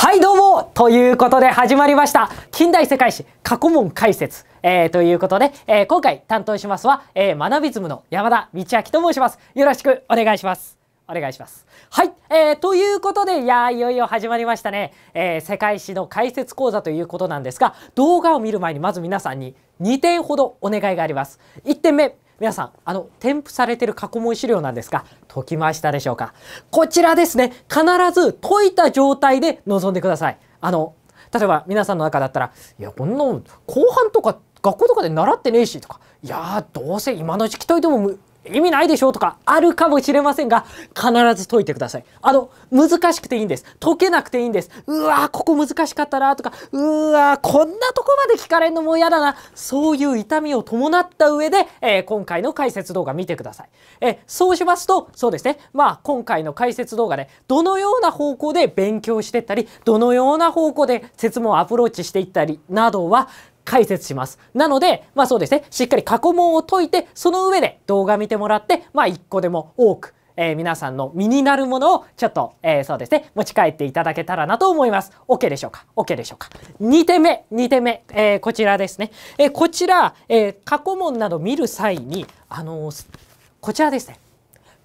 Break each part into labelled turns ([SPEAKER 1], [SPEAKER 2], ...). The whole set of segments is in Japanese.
[SPEAKER 1] はいどうもということで始まりました近代世界史過去問解説、えー、ということで、えー、今回担当しますは、えー、マナビズムの山田道明と申しますよろしくお願いしますお願いしますはい、えー、ということでいやいよいよ始まりましたね、えー、世界史の解説講座ということなんですが動画を見る前にまず皆さんに2点ほどお願いがあります1点目皆さん、あの、添付されてる過去問資料なんですが、解きましたでしょうかこちらですね、必ず解いた状態で臨んでください。あの、例えば皆さんの中だったら、いや、こんな後半とか学校とかで習ってねえしとか、いやどうせ今の時期といても意味ないでしょうとかあるかもしれませんが必ず解いてくださいあの難しくていいんです解けなくていいんですうわここ難しかったなとかうわこんなとこまで聞かれるのも嫌だなそういう痛みを伴った上で、えー、今回の解説動画見てください、えそうしますとそうですねまあ今回の解説動画で、どのような方向で勉強してったりどのような方向で説問アプローチしていったりなどは解説します。なので、まあそうですね、しっかり過去問を解いて、その上で動画見てもらって、まあ1個でも多く、えー、皆さんの身になるものをちょっと、えー、そうですね、持ち帰っていただけたらなと思います。OK でしょうか ?OK でしょうか ?2 点目、2点目、えー、こちらですね。えこちら、え過去問など見る際に、あのこちらですね。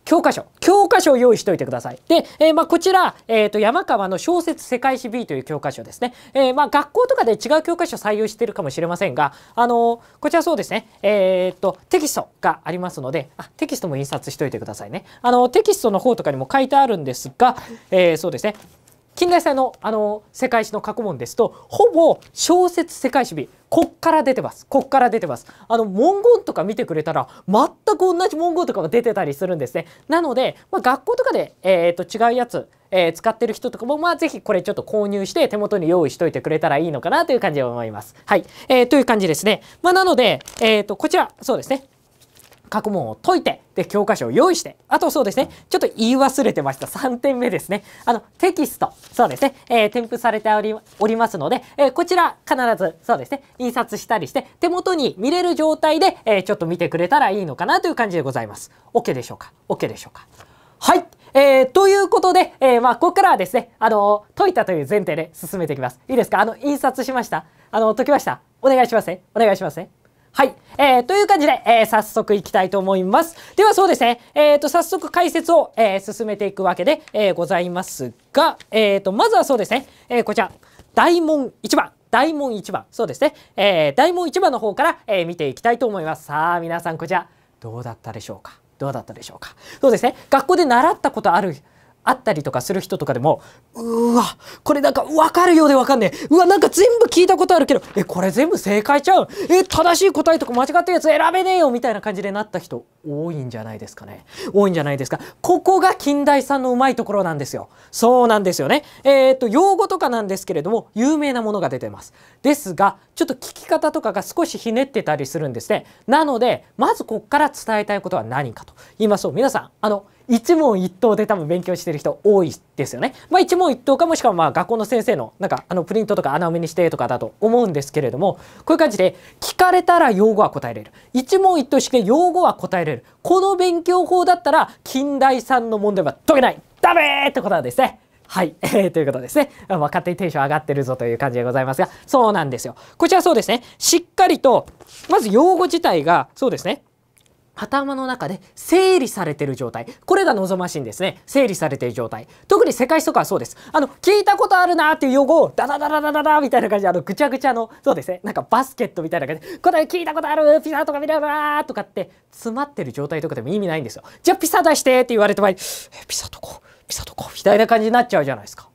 [SPEAKER 1] 教科書教科書を用意しておいてください。で、えー、まあ、こちら、えーと、山川の小説「世界史 B」という教科書ですね。えー、まあ、学校とかで違う教科書を採用してるかもしれませんが、あのー、こちらそうですね、えーと、テキストがありますのであテキストも印刷しておいてくださいね。あのテキストの方とかにも書いてあるんですが、えそうですね近代祭のあの世界史の過去問ですとほぼ小説世界史日こっから出てますこっから出てますあの文言とか見てくれたら全く同じ文言とかが出てたりするんですねなので、まあ、学校とかで、えー、と違うやつ、えー、使ってる人とかもまあぜひこれちょっと購入して手元に用意しといてくれたらいいのかなという感じで思いますはい、えー、という感じですねまあなので、えー、とこちらそうですね過去問を解いてで教科書を用意してあとそうですねちょっと言い忘れてました3点目ですねあのテキストそうですね、えー、添付されておりますので、えー、こちら必ずそうですね印刷したりして手元に見れる状態で、えー、ちょっと見てくれたらいいのかなという感じでございます OK でしょうか OK でしょうかはいえー、ということで、えー、まあ、ここからはですね、あの解いたという前提で進めていきます。いいですかあの、印刷しましたあの、解きましたお願いしますね。お願いしますね。はい。えー、という感じで、えー、早速いきたいと思います。ではそうですね、えーと、早速解説を、えー、進めていくわけで、えー、ございますが、えーと、とまずはそうですね、えー、こちら、大門1番。大門1番。そうですね。えー、大門1番の方から、えー、見ていきたいと思います。さあ、皆さんこちら、どうだったでしょうかどうだったでしょうかそうですね。学校で習ったことあるあったりとかする人とかでもうわこれなんかわかるようでわかんねえうわなんか全部聞いたことあるけどえこれ全部正解ちゃうえ正しい答えとか間違ったやつ選べねえよみたいな感じでなった人多いんじゃないですかね多いんじゃないですかここが近代さんのうまいところなんですよそうなんですよねえー、っと用語とかなんですけれども有名なものが出てますですがちょっと聞き方とかが少しひねってたりするんですねなのでまずここから伝えたいことは何かと言いますと皆さんあの一問一答で多分勉強してる人多いですよね。まあ一問一答かもしくはまあ学校の先生のなんかあのプリントとか穴埋めにしてとかだと思うんですけれどもこういう感じで聞かれたら用語は答えれる一問一答して用語は答えれるこの勉強法だったら近代んの問題は解けないダメーってことなんですね。はい、えー、ということですね。まあ、勝手にテンション上がってるぞという感じでございますがそうなんですよ。こちらそうですねしっかりとまず用語自体がそうですね頭の中で整理されてる状態これが望ましいんですね整理されている状態特に世界史とかはそうですあの聞いたことあるなっていう用語をダダダダダダダみたいな感じであのぐちゃぐちゃのそうですねなんかバスケットみたいな感じで答え聞いたことあるピザとか見れるなとかって詰まってる状態とかでも意味ないんですよじゃあピザ出してって言われた場合ピザとこピザとこみたいな感じになっちゃうじゃないですか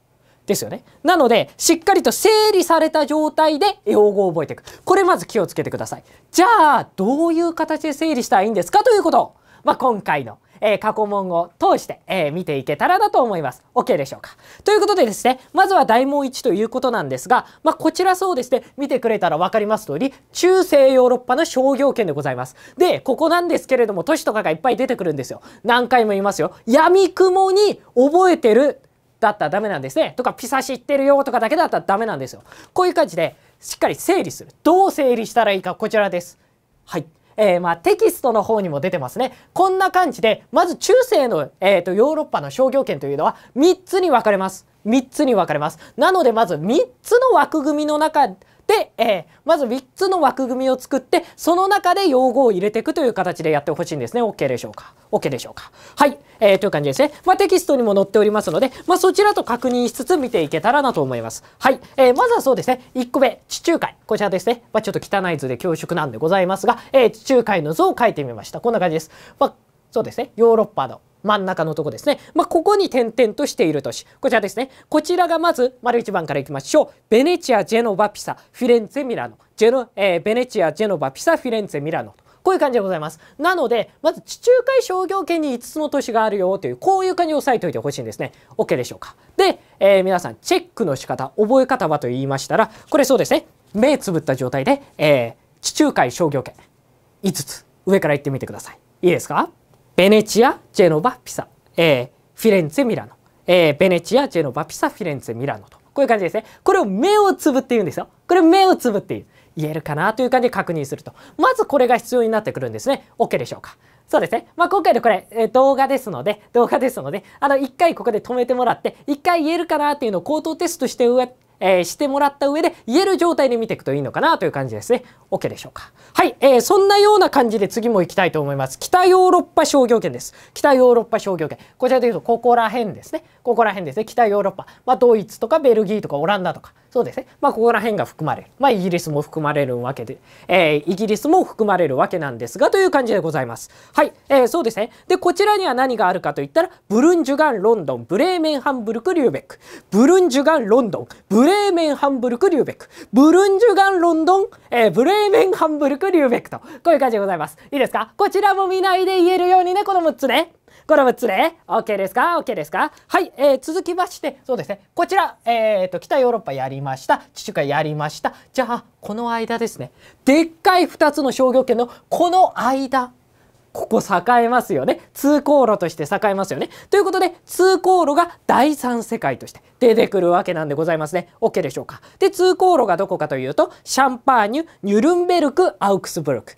[SPEAKER 1] ですよね。なので、しっかりと整理された状態で用語を覚えていく。これまず気をつけてください。じゃあ、どういう形で整理したらいいんですかということを、まあ、今回のえー、過去問を通して、えー、見ていけたらなと思います。OK でしょうか。ということでですね、まずは大問1ということなんですが、まあ、こちらそうですね、見てくれたら分かります通り、中世ヨーロッパの商業圏でございます。で、ここなんですけれども、都市とかがいっぱい出てくるんですよ。何回も言いますよ。闇雲に覚えてるだったらダメなんですねとかピサ知ってるよとかだけだったらダメなんですよ。こういう感じでしっかり整理する。どう整理したらいいかこちらです。はい。えー、まあ、テキストの方にも出てますね。こんな感じで、まず中世の、えーと、とヨーロッパの商業圏というのは3つに分かれます。3つに分かれます。なのでまず3つの枠組みの中で、えー、まず3つの枠組みを作って、その中で用語を入れていくという形でやってほしいんですね。OK でしょうか ?OK でしょうかはい、えー、という感じですね。まあ、テキストにも載っておりますので、まあ、そちらと確認しつつ見ていけたらなと思います。はい、えー、まずはそうですね、1個目、地中海。こちらですね。まあ、ちょっと汚い図で恐縮なんでございますが、えー、地中海の図を書いてみました。こんな感じです。まあ、そうですね、ヨーロッパの真ん中のとこですね。まあ、ここに点々としている都市。こちらですね。こちらがまず、丸1番からいきましょう。ベネチア、ジェノバ、ピサ、フィレンツェ、ミラノ。ジェノ、えー、ベネチア、ジェノバ、ピサ、フィレンツェ、ミラノ。こういう感じでございます。なので、まず地中海商業圏に5つの都市があるよという、こういう感じを押さえておいてほしいんですね。OK でしょうか。で、えー、皆さん、チェックの仕方、覚え方はと言いましたら、これそうですね。目つぶった状態で、えー、地中海商業圏5つ、上から行ってみてください。いいですかベネチア、ジェノバ、ピサ、えー、フィレンツェ、ミラノ、えー、ベネチア、ジェノバ、ピサ、フィレンツェ、ミラノと。こういう感じですね。これを目をつぶって言うんですよ。これ目をつぶって言う。言えるかなという感じで確認すると。まずこれが必要になってくるんですね。OK でしょうか。そうですね。まあ、今回のこれ、えー、動画ですので、動画ですので、あの、一回ここで止めてもらって、一回言えるかなっていうのを口頭テストしてえー、してもらった上で言える状態で見ていくといいのかなという感じですね。OK でしょうか。はい、えー、そんなような感じで次も行きたいと思います。北ヨーロッパ商業圏です。北ヨーロッパ商業圏。こちらで言うとここら辺ですね。ここら辺ですね北ヨーロッパ、まあ、ドイツとかベルギーとかオランダとかそうですね、まあ、ここら辺が含まれる、まあ、イギリスも含まれるわけで、えー、イギリスも含まれるわけなんですがという感じでございます。はい、えー、そうですねでこちらには何があるかといったらブルンジュガンロンドンブレーメンハンブルクリューベックブルンジュガンロンドンブレーメンハンブルクリューベックブルンジュガンロンドン、えー、ブレーメンハンブルクリューベックとこういう感じでございます。いいですかこちらも見ないで言えるようにねこの6つね。この6つで OK ですか ?OK ですかはい、えー、続きまして、そうですね。こちら、えっ、ー、と、北ヨーロッパやりました。地中海やりました。じゃあ、この間ですね。でっかい2つの商業圏のこの間ここ栄えますよね通行路として栄えますよねということで通行路が第三世界として出てくるわけなんでございますね OK でしょうかで通行路がどこかというとシャンパーニュニュルンベルクアウクスブルク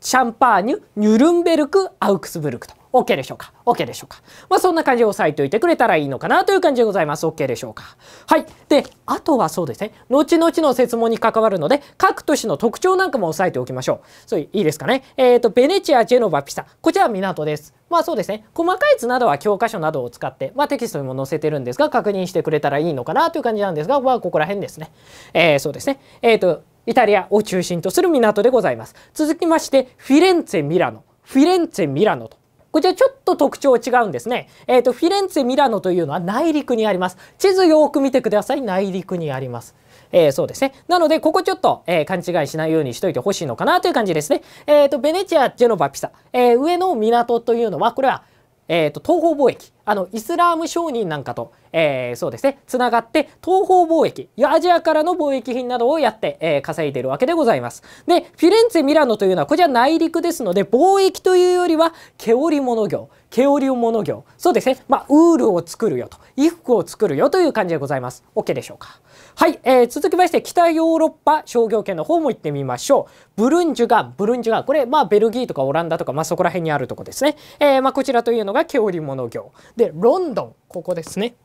[SPEAKER 1] シャンパーニュニュルンベルクアウクスブルクと OK でしょうか ?OK でしょうかまあそんな感じで押さえておいてくれたらいいのかなという感じでございます。OK でしょうかはい。で、あとはそうですね。後々の説問に関わるので、各都市の特徴なんかも押さえておきましょう。そういいですかね。えっ、ー、と、ベネチア、ジェノバ、ピサ。こちらは港です。まあそうですね。細かい図などは教科書などを使って、まあテキストにも載せてるんですが、確認してくれたらいいのかなという感じなんですが、まあここら辺ですね。えー、そうですね。えっ、ー、と、イタリアを中心とする港でございます。続きまして、フィレンツェ・ミラノ。フィレンツェ・ミラノと。こちらちょっと特徴違うんですね。えっ、ー、と、フィレンツェ、ミラノというのは内陸にあります。地図よく見てください。内陸にあります。えー、そうですね。なので、ここちょっと、えー、勘違いしないようにしといてほしいのかなという感じですね。えっ、ー、と、ベネチア、ジェノバ、ピサ。え上の港というのは、これは、えーと、東方貿易あのイスラーム商人なんかと、えー、そうですねつながって東方貿易アジアからの貿易品などをやって、えー、稼いでるわけでございます。でフィレンツェミラノというのはこちら内陸ですので貿易というよりは毛織物業毛織物業そうですね、まあ、ウールを作るよと衣服を作るよという感じでございます。OK でしょうかはい、えー、続きまして北ヨーロッパ商業圏の方も行ってみましょう。ブルンジュガン、ブルンジュガン、これ、まあ、ベルギーとかオランダとか、まあ、そこら辺にあるとこですね。えー、まあ、こちらというのが毛織物業。で、ロンドン、ここですね。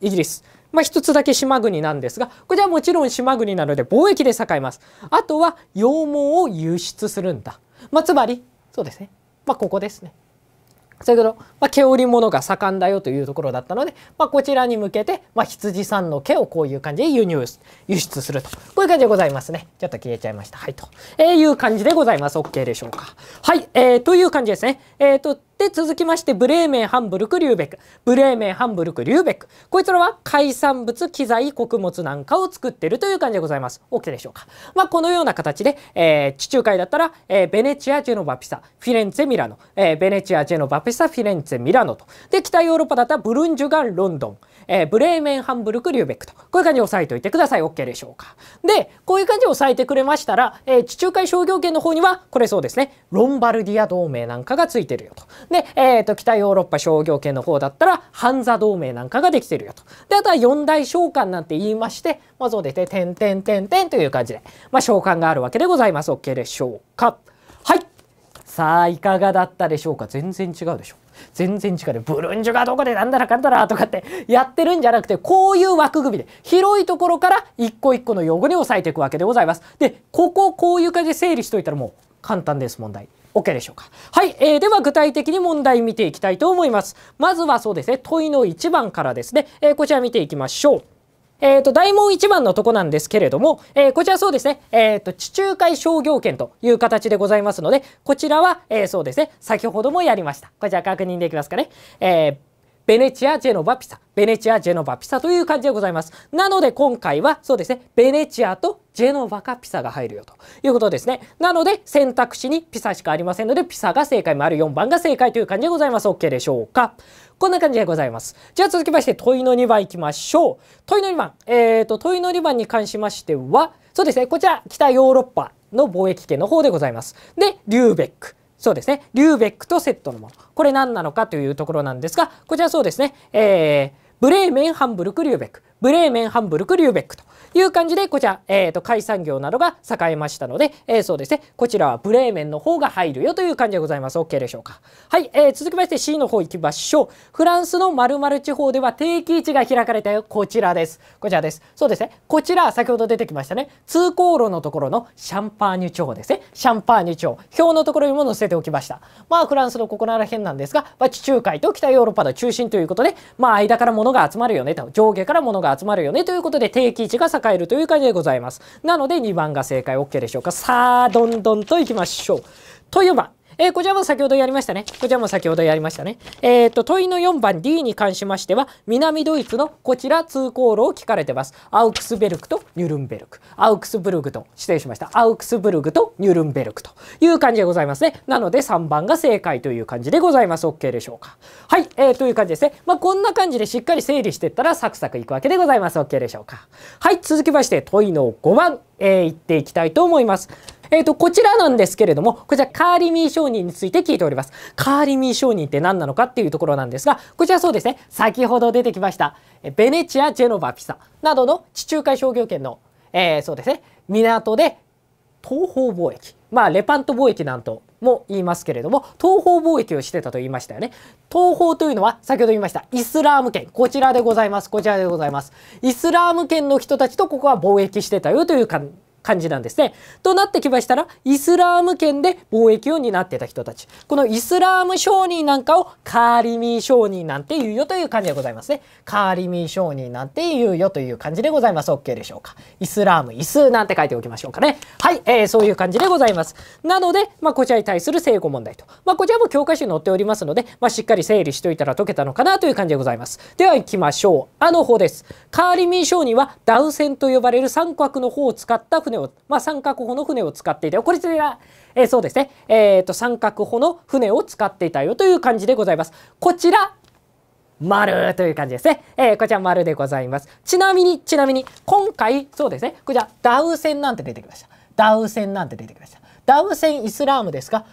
[SPEAKER 1] イギリス。まあ、一つだけ島国なんですが、これはもちろん島国なので貿易で栄えます。あとは羊毛を輸出するんだ。まあ、つまり、そうですね。まあ、ここですね。先けど、まあ、毛織物が盛んだよというところだったので、まあ、こちらに向けて、まあ、羊さんの毛をこういう感じで輸入輸出するとこういう感じでございますねちょっと消えちゃいましたはいと、えー、いう感じでございます OK でしょうかはい、えー、という感じですねえっ、ー、とで続きましてブレーメンハンブルクリューベックブレーメンハンブルクリューベックこいつらは海産物機材穀物なんかを作ってるという感じでございます OK でしょうか、まあ、このような形で、えー、地中海だったら、えー、ベネチアジェノバピサフィレンツェミラノ、えー、ベネチアジェノバピサフィレンツェミラノとで北ヨーロッパだったらブルンジュガンロンドンえー、ブレーメン、ハンブルク、リューベックと。こういう感じで押さえておいてください。OK でしょうか。で、こういう感じで押さえてくれましたら、えー、地中海商業圏の方には、これそうですね、ロンバルディア同盟なんかがついてるよと。で、えっ、ー、と、北ヨーロッパ商業圏の方だったら、ハンザ同盟なんかができてるよと。で、あとは四大商館なんて言いまして、まあそうですね、てんてんという感じで、まあ召喚があるわけでございます。OK でしょうか。はい。さあ、いかがだったでしょうか。全然違うでしょ。全然違うでブルンジュがどこでなんだらかんだらとかってやってるんじゃなくてこういう枠組みで広いところから一個一個の汚れをさえていくわけでございます。でこここういう感じで整理しといたらもう簡単です問題。OK でしょうか。はい、えー、では具体的に問題見ていきたいと思います。まずはそうですね問いの1番からですね、えー、こちら見ていきましょう。えーと、大門1番のとこなんですけれども、えー、こちらそうですね、えーと、と地中海商業圏という形でございますのでこちらは、えー、そうですね先ほどもやりましたこちら確認できますかね、えー、ベネチア・ジェノバ・ピサベネチア・ジェノバ・ピサという感じでございますなので今回はそうですねベネチアとジェノバかピサが入るよということですね。なので選択肢にピサしかありませんのでピサが正解もある4番が正解という感じでございます。OK でしょうか。こんな感じでございます。じゃあ続きまして問いの2番いきましょう。問いの2番。えーと、問いの2番に関しましては、そうですね、こちら北ヨーロッパの貿易圏の方でございます。で、リューベック。そうですね、リューベックとセットのもの。これ何なのかというところなんですが、こちらそうですね、えー、ブレーメン、ハンブルク、リューベック。ブレーメン、ハンブルク、リューベックという感じで、こちら、えっ、ー、と、海産業などが栄えましたので、えー、そうですね、こちらはブレーメンの方が入るよという感じでございます。OK でしょうか。はい、えー、続きまして C の方行きましょう。フランスの〇〇地方では定期市が開かれたよ。こちらです。こちらです。そうですね、こちら、先ほど出てきましたね、通行路のところのシャンパーニュ地方ですね。シャンパーニュ地方。表のところにも載せておきました。まあ、フランスのここら辺なんですが、まあ、地中海と北ヨーロッパの中心ということで、まあ、間から物が集まるよねと、上下から物がが集まるよねということで定期値が栄えるという感じでございます。なので2番が正解 OK でしょうか。さあ、どんどんといきましょう。といえば、えー、こちらも先ほどやりましたね。こちらも先ほどやりましたね。えっ、ー、と、問いの4番 D に関しましては、南ドイツのこちら通行路を聞かれてます。アウクスベルクとニュルンベルク。アウクスブルグと、失礼しました。アウクスブルグとニュルンベルクという感じでございますね。なので3番が正解という感じでございます。OK でしょうか。はい、えー、という感じですね。まあ、こんな感じでしっかり整理していったらサクサクいくわけでございます。OK でしょうか。はい、続きまして問いの5番、えー、いっていきたいと思います。えっ、ー、と、こちらなんですけれども、こちらカーリミー商人について聞いております。カーリミー商人って何なのかっていうところなんですが、こちらそうですね、先ほど出てきました、ベネチア、ジェノバ、ピサなどの地中海商業圏の、えー、そうですね、港で東方貿易、まあ、レパント貿易なんとも言いますけれども東方貿易をしてたと言いましたよね東方というのは先ほど言いましたイスラーム圏こちらでございますこちらでございますイスラーム圏の人たちとここは貿易してたよという感感じなんですね。となってきましたらイスラーム圏で貿易を担ってた人たちこのイスラーム商人なんかをカーリミー商人なんて言うよという感じでございますね。カーリミー商人なんて言うよという感じでございます。OK でしょうか。イスラームイスなんて書いておきましょうかね。はい、えー、そういう感じでございます。なので、まあ、こちらに対する正誤問題と、まあ、こちらも教科書に載っておりますので、まあ、しっかり整理しておいたら解けたのかなという感じでございます。では行きましょう。あの方です。カーリミー商人はダウ船と呼ばれる三角の方を使った船船を、まあ、三角帆の船を使っていたよ。これが、えー、そうですね、えーと、三角帆の船を使っていたよという感じでございます。こちら丸という感じですね。えー、こちら丸でございます。ちなみに、ちなみに、今回、そうですね、こちら、ダウ戦なんて出てきました。ダウ戦なんて出てきました。ダウ戦イスラームですが、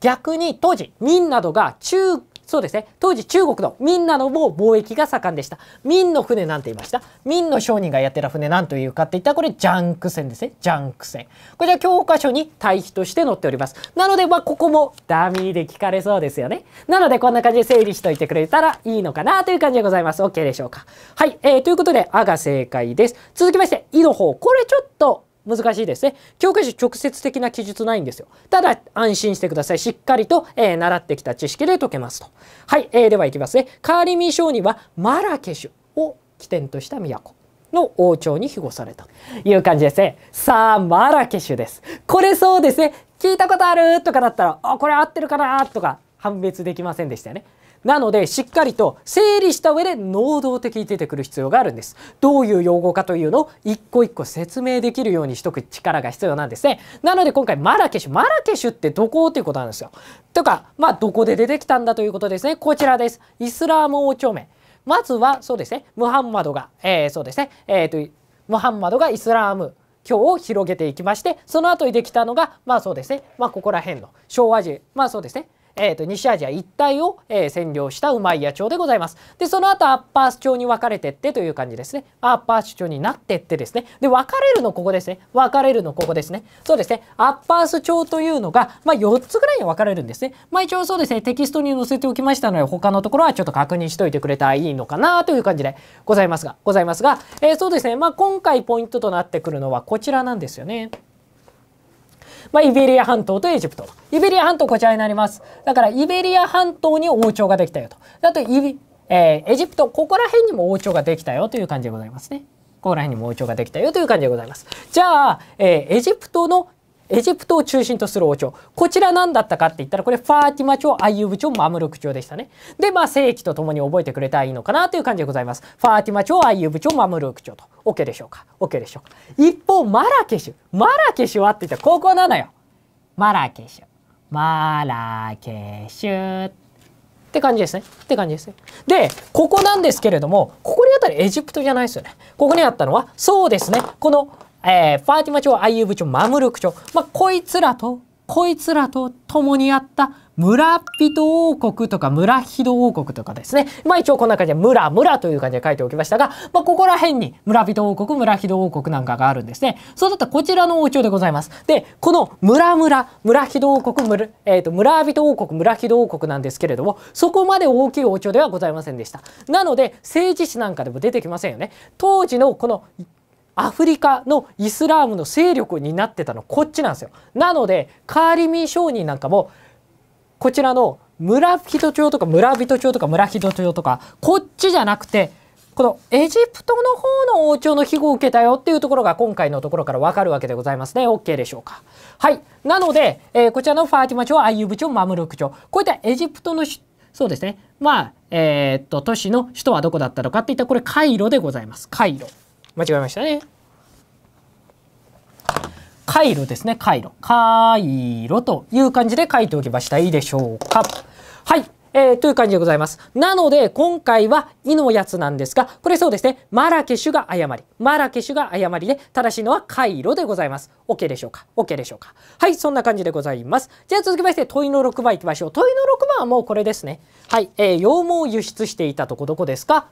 [SPEAKER 1] 逆に当時、明などが中、そうですね。当時中国の民なども貿易が盛んでした。明の船なんて言いました明の商人がやってた船なんというかって言ったらこれジャンク船ですね。ジャンク船。こちら教科書に対比として載っております。なので、まあ、ここもダミーで聞かれそうですよね。なので、こんな感じで整理しといてくれたらいいのかなという感じでございます。OK でしょうか。はい。えー、ということで、あが正解です。続きまして、いの方。これちょっと難しいですね。教科書直接的な記述ないんですよ。ただ、安心してください。しっかりと、えー、習ってきた知識で解けますと。はい、えー、ではいきますね。カーリミー商人はマラケシュを起点とした都。の王朝に庇護されたという感じですね。さあ、マラケシュです。これそうですね。聞いたことあるとかだったら、あ、これ合ってるかなとか判別できませんでしたよね。なのでしっかりと整理した上で能動的に出てくる必要があるんですどういう用語かというのを一個一個説明できるようにしとく力が必要なんですねなので今回マラケシュマラケシュってどこということなんですよとかまあどこで出てきたんだということですねこちらですイスラーム王朝名まずはそうですねムハンマドが、えー、そうですねえーと、ムハンマドがイスラーム今日を広げていきましてその後にできたのがまあそうですねまあここら辺の昭和時、まあそうですねえーと、西アジア一帯を、えー、占領したウマイヤ朝でございます。でその後アッパース朝に分かれてってという感じですね。アッパース朝になってってですね。で分かれるのここですね。分かれるのここですね。そうですね。アッパース朝というのが、まあ、4つぐらいに分かれるんですね。まあ、一応そうですねテキストに載せておきましたので他のところはちょっと確認しといてくれたらいいのかなという感じでございますがございますが、えー、そうですねまあ今回ポイントとなってくるのはこちらなんですよね。まあ、イベリア半島とエジプトイベリア半島こちらになりますだからイベリア半島に王朝ができたよとあとイ、えー、エジプトここら辺にも王朝ができたよという感じでございますねここら辺にも王朝ができたよという感じでございますじゃあ、えー、エジプトのエジプトを中心とする王朝こちら何だったかって言ったらこれファーティマ朝アイユブ朝マムルク朝でしたねでまあ世紀とともに覚えてくれたらいいのかなという感じでございますファーティマ朝アイユブ朝マムルク朝と OK でしょうか OK でしょうか一方マラケシュマラケシュはって言ったらここなのよマラケシュマラケシュって感じですね。って感じですね。で、ここなんですけれども、ここにあったらエジプトじゃないですよね。ここにあったのは、そうですね。このえー、ファーティマ朝、アイユブ朝、マムルク朝、まあ、こいつらと、こいつらと共にあった村人王国とか村人王国とかですね。まあ一応こんな感じで村村という感じで書いておきましたが、まあここら辺に村人王国、村人王国なんかがあるんですね。そうだったらこちらの王朝でございます。で、この村村、村人王国、村、えっ、ー、と、村人王国、村人王国なんですけれども、そこまで大きい王朝ではございませんでした。なので、政治史なんかでも出てきませんよね。当時のこのアフリカのイスラームの勢力になってたのこっちなんですよ。なのでカーリミ商人なんかもこちらの村人町とか村人町とか村人町とかこっちじゃなくてこのエジプトの方の王朝の庇護を受けたよっていうところが今回のところからわかるわけでございますね。OK でしょうか。はい。なので、えー、こちらのファーティマ町、アイユブ町、マムルク町、こういったエジプトの、そうですね。まあ、えー、っと、都市の首都はどこだったのかっていったら、これカイロでございます。カイロ。間違えましたね。回路ですね、回路。回路という感じで書いておきました。いいでしょうか。はい。えー、という感じでございます。なので、今回は、いのやつなんですが、これそうですね。マラケシュが誤り。マラケシュが誤りで、正しいのは回路でございます。OK でしょうか ?OK でしょうかはい、そんな感じでございます。じゃあ続きまして、問いの6番いきましょう。問いの6番はもうこれですね。はい、えー、羊毛を輸出していたとこどこですか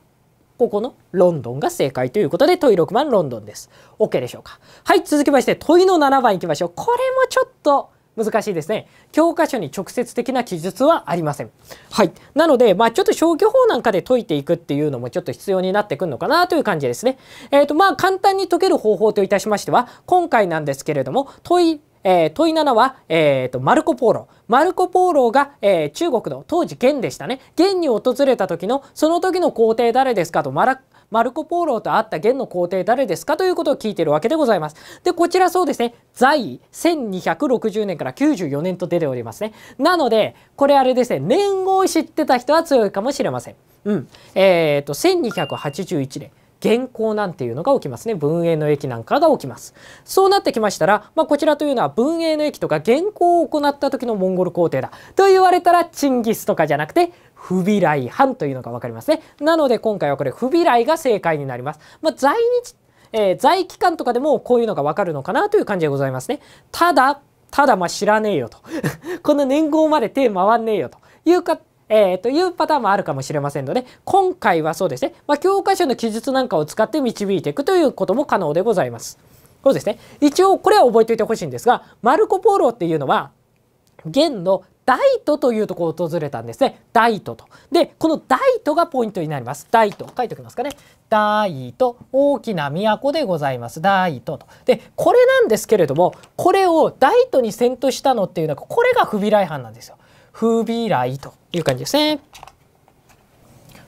[SPEAKER 1] ここのロンドンが正解ということで問い6番ロンドンです。OK でしょうか。はい、続きまして問いの7番いきましょう。これもちょっと難しいですね。教科書に直接的な記述はありません。はい。なので、まあちょっと消去法なんかで解いていくっていうのもちょっと必要になってくるのかなという感じですね。えっ、ー、と、まあ簡単に解ける方法といたしましては、今回なんですけれども、問いえー、問い7は、えーと、マルコ・ポーロ。マルコ・ポーロが、えー、中国の当時元でしたね元に訪れた時のその時の皇帝誰ですかとマラマルコ・ポーロと会った元の皇帝誰ですかということを聞いてるわけでございます。でこちらそうですね在位1260年から94年と出ておりますね。なのでこれあれですね年号を知ってた人は強いかもしれません。うん。えっ、ー、と1281年。減効なんていうのが起きますね文永の駅なんかが起きますそうなってきましたら、まあ、こちらというのは文永の駅とか現行を行った時のモンゴル皇帝だと言われたらチンギスとかじゃなくてフビライハンというのが分かりますねなので今回はこれフビライが正解になります、まあ、在日、えー、在期間とかでもこういうのがわかるのかなという感じでございますねただただまあ知らねえよと この年号まで手回んねえよというかえー、というパターンもあるかもしれませんので今回はそうですね、まあ、教科書の記述なんかを使って導いていくということも可能でございます。そうですね一応これは覚えておいてほしいんですがマルコ・ポーロっていうのは元の大都というところを訪れたんですね。大都と。で、この大都がポイントになります。大都。書いておきますかね。大都。大きな都でございます。大都と。で、これなんですけれども、これを大都に遷都したのっていうのは、これが不備来犯なんですよ。不備来という感じですね。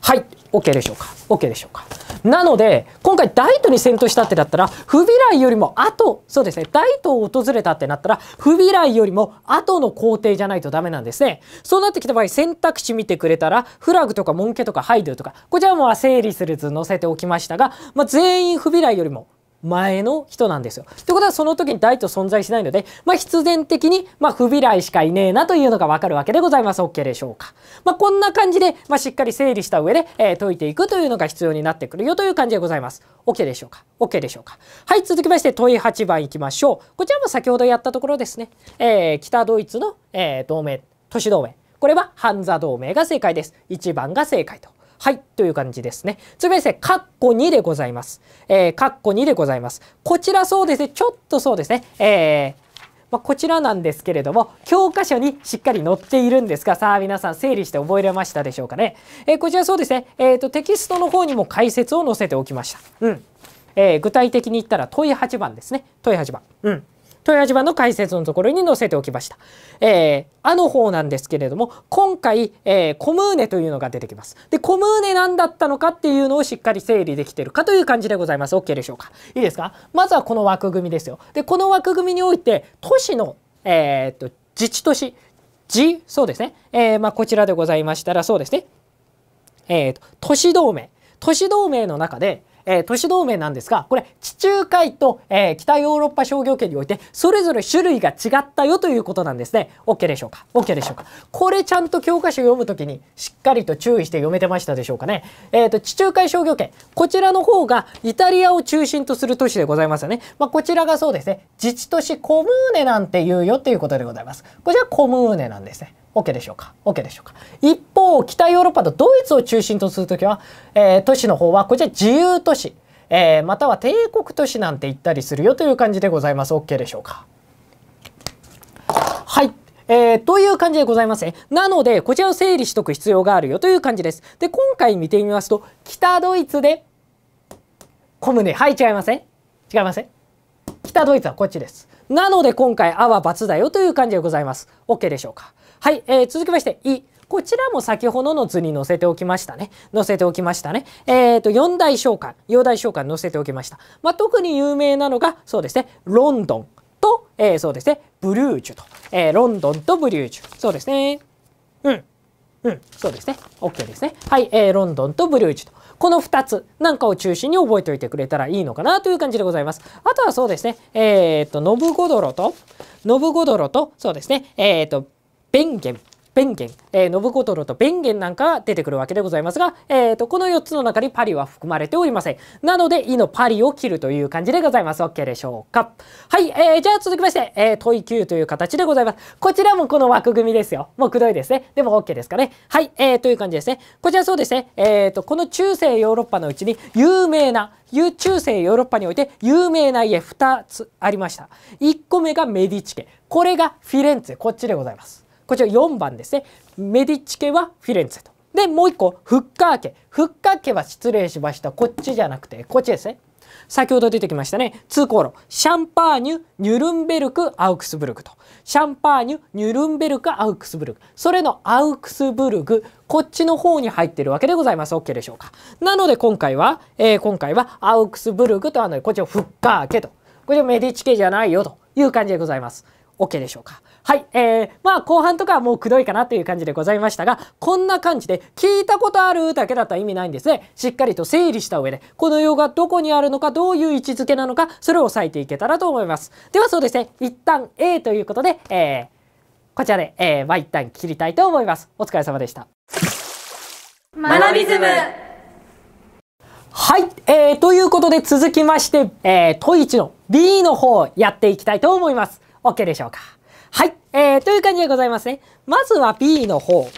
[SPEAKER 1] はい。OK でしょうか ?OK でしょうかなので、今回大都に戦闘したってだったら、不備来よりも後、そうですね、大都を訪れたってなったら、不備来よりも後の工程じゃないとダメなんですね。そうなってきた場合、選択肢見てくれたら、フラグとか門家とかハイドとか、こちらも整理する図載せておきましたが、まあ、全員不備来よりも前の人なんですよ。ってことはその時に大と存在しないので、まあ、必然的に、まあ、不備来しかいねえなというのがわかるわけでございます。OK でしょうか。まあ、こんな感じで、まあ、しっかり整理した上で、えー、解いていくというのが必要になってくるよという感じでございます。OK でしょうか。OK でしょうか。はい、続きまして問い8番いきましょう。こちらも先ほどやったところですね。えー、北ドイツの、えー、同盟、都市同盟。これはハンザ同盟が正解です。1番が正解と。はい、という感じですね。つませ、ですね、カッコ2でございます。えー、カッコ2でございます。こちらそうですね、ちょっとそうですね、えー、まあ、こちらなんですけれども、教科書にしっかり載っているんですが、さあ皆さん整理して覚えれましたでしょうかね。えー、こちらそうですね、えーと、テキストの方にも解説を載せておきました。うん。えー、具体的に言ったら問い8番ですね。問い8番。うん。豊島の解説のところに載せておきました。えー、あの方なんですけれども今回、えー、コムーネというのが出てきます。でコムーネ何だったのかっていうのをしっかり整理できてるかという感じでございます。OK でしょうか。いいですかまずはこの枠組みですよ。でこの枠組みにおいて都市の、えー、っと自治都市自そうですね、えー、まあ、こちらでございましたらそうですね、えーと都市同盟都市同盟の中でえー、都市同盟なんですが、これ地中海と、えー、北ヨーロッパ商業圏において、それぞれ種類が違ったよということなんですね。OK でしょうか ?OK でしょうかこれちゃんと教科書読むときにしっかりと注意して読めてましたでしょうかね。えっ、ー、と、地中海商業圏。こちらの方がイタリアを中心とする都市でございますよね。まあ、こちらがそうですね。自治都市コムーネなんて言うよっていうことでございます。こちらコムーネなんですね。OK でしょうか ?OK でしょうか一方、北ヨーロッパとドイツを中心とするときは、えー、都市の方は、こちら自由都市、えー、または帝国都市なんて言ったりするよという感じでございます。OK でしょうかはい。えー、という感じでございますね。なので、こちらを整理しとく必要があるよという感じです。で、今回見てみますと、北ドイツで、コムネ、はい、違いません違いません北ドイツはこっちです。なので、今回、あは×だよという感じでございます。OK でしょうかはい、えー、続きまして、い。こちらも先ほどの図に載せておきましたね。載せておきましたね。えっ、ー、と、四大召喚、四大召喚載せておきました。まあ、特に有名なのが、そうですね、ロンドンと、えー、そうですね、ブリュージュと、えー、ロンドンとブリュージュ。そうですね。うん。うん、そうですね。OK ですね。はい、えー、ロンドンとブリュージュと。この2つなんかを中心に覚えておいてくれたらいいのかなという感じでございます。あとはそうですね、えっ、と、ノブゴドロと、ノブゴドロと、そうですね、えっ、と、弁言弁言、えー、信子殿と弁言なんか出てくるわけでございますが、えーと、この4つの中にパリは含まれておりません。なので、い」のパリを切るという感じでございます。OK でしょうか。はい、えー、じゃあ続きまして、えー、問い Q という形でございます。こちらもこの枠組みですよ。もうくどいですね。でも OK ですかね。はい、えー、という感じですね。こちらそうですね、えーと、この中世ヨーロッパのうちに有名な、中世ヨーロッパにおいて有名な家2つありました。1個目がメディチ家。これがフィレンツェ。こっちでございます。こちら4番ですねメディチ家はフィレンツェとでもう1個フッカー家フッカー家は失礼しましたこっちじゃなくてこっちですね先ほど出てきましたね通行路シャンパーニュニュルンベルクアウクスブルクとシャンパーニュニュルンベルクアウクスブルクそれのアウクスブルクこっちの方に入ってるわけでございます OK でしょうかなので今回は、えー、今回はアウクスブルクとあのこっちをフッカー家とこれメディチ家じゃないよという感じでございます OK でしょうか。はい。えー、まあ、後半とかはもうくどいかなという感じでございましたが、こんな感じで、聞いたことあるだけだったら意味ないんですね。しっかりと整理した上で、この用がどこにあるのか、どういう位置づけなのか、それを押さえていけたらと思います。ではそうですね、一旦 A ということで、えー、こちらで、えー、まあ、一旦切りたいと思います。お疲れ様でした。学びズムはい、えー、ということで続きまして、えー、問1の B の方やっていきたいと思います。OK でしょうか。はい。えー、という感じでございますね。まずは B の方。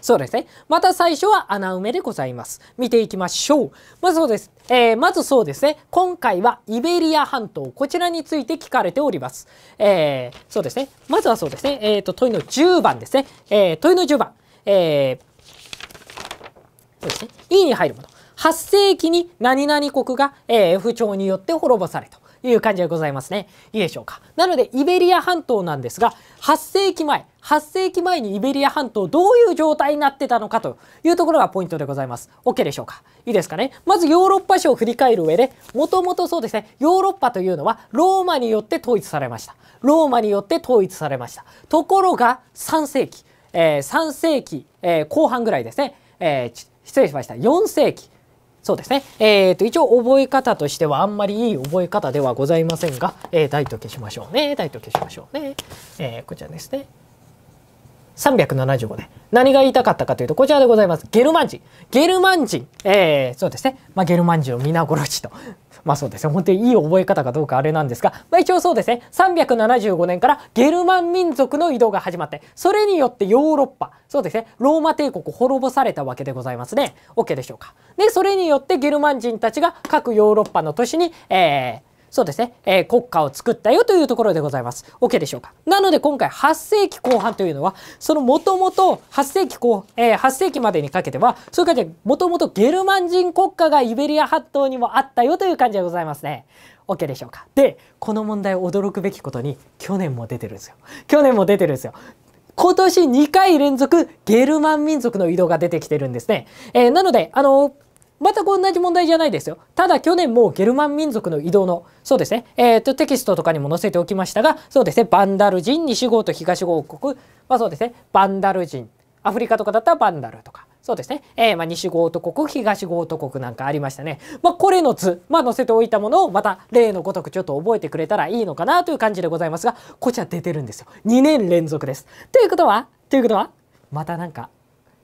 [SPEAKER 1] そうですね。また最初は穴埋めでございます。見ていきましょう。まずそうです。えー、まずそうですね。今回はイベリア半島、こちらについて聞かれております。えー、そうですね。まずはそうですね。えっ、ー、と、問いの10番ですね。えー、問いの10番。えー、そうですね。E に入るもの。8世紀に何々国が、えー、不調によって滅ぼされた。いう感じでございますね。いいでしょうか。なので、イベリア半島なんですが、8世紀前、8世紀前にイベリア半島どういう状態になってたのかというところがポイントでございます。OK でしょうかいいですかねまずヨーロッパ史を振り返る上で、もともとそうですね、ヨーロッパというのはローマによって統一されました。ローマによって統一されました。ところが3世紀、えー、3世紀、えー、後半ぐらいですね、えー、失礼しました、4世紀、そうですね、えーと、一応覚え方としてはあんまりいい覚え方ではございませんが、えー、ライ消しましょうねラとト消しましょうね、えー、こちらですね375で何が言いたかったかというとこちらでございますゲルマン人ゲルマン人、えー、そうですね、まあ、ゲルマン人を皆殺しとまあそうですね、本当にいい覚え方かどうかあれなんですが、まあ一応そうですね、375年からゲルマン民族の移動が始まって、それによってヨーロッパ、そうですね、ローマ帝国滅ぼされたわけでございますね。OK でしょうか。で、それによってゲルマン人たちが各ヨーロッパの都市に、えー、そうですね、えー、国家を作ったよというところでございます。OK でしょうか。なので今回8世紀後半というのは、そのもともと8世紀後、えー、8世紀までにかけては、そういう感じで、もともとゲルマン人国家がイベリア半島にもあったよという感じでございますね。OK でしょうか。で、この問題驚くべきことに、去年も出てるんですよ。去年も出てるんですよ。今年2回連続ゲルマン民族の移動が出てきてるんですね。えー、なので、あのー全く同じ問題じゃないですよ。ただ去年もゲルマン民族の移動の、そうですね、えっ、と、テキストとかにも載せておきましたが、そうですね、バンダル人、西郷と東豪国、まあそうですね、バンダル人、アフリカとかだったらバンダルとか、そうですね。えー、まあ、西郷都国、東郷都国なんかありましたね。まあ、これの図、まあ、載せておいたものをまた例のごとくちょっと覚えてくれたらいいのかなという感じでございますが、こちら出てるんですよ。2年連続です。ということはということはまたなんか、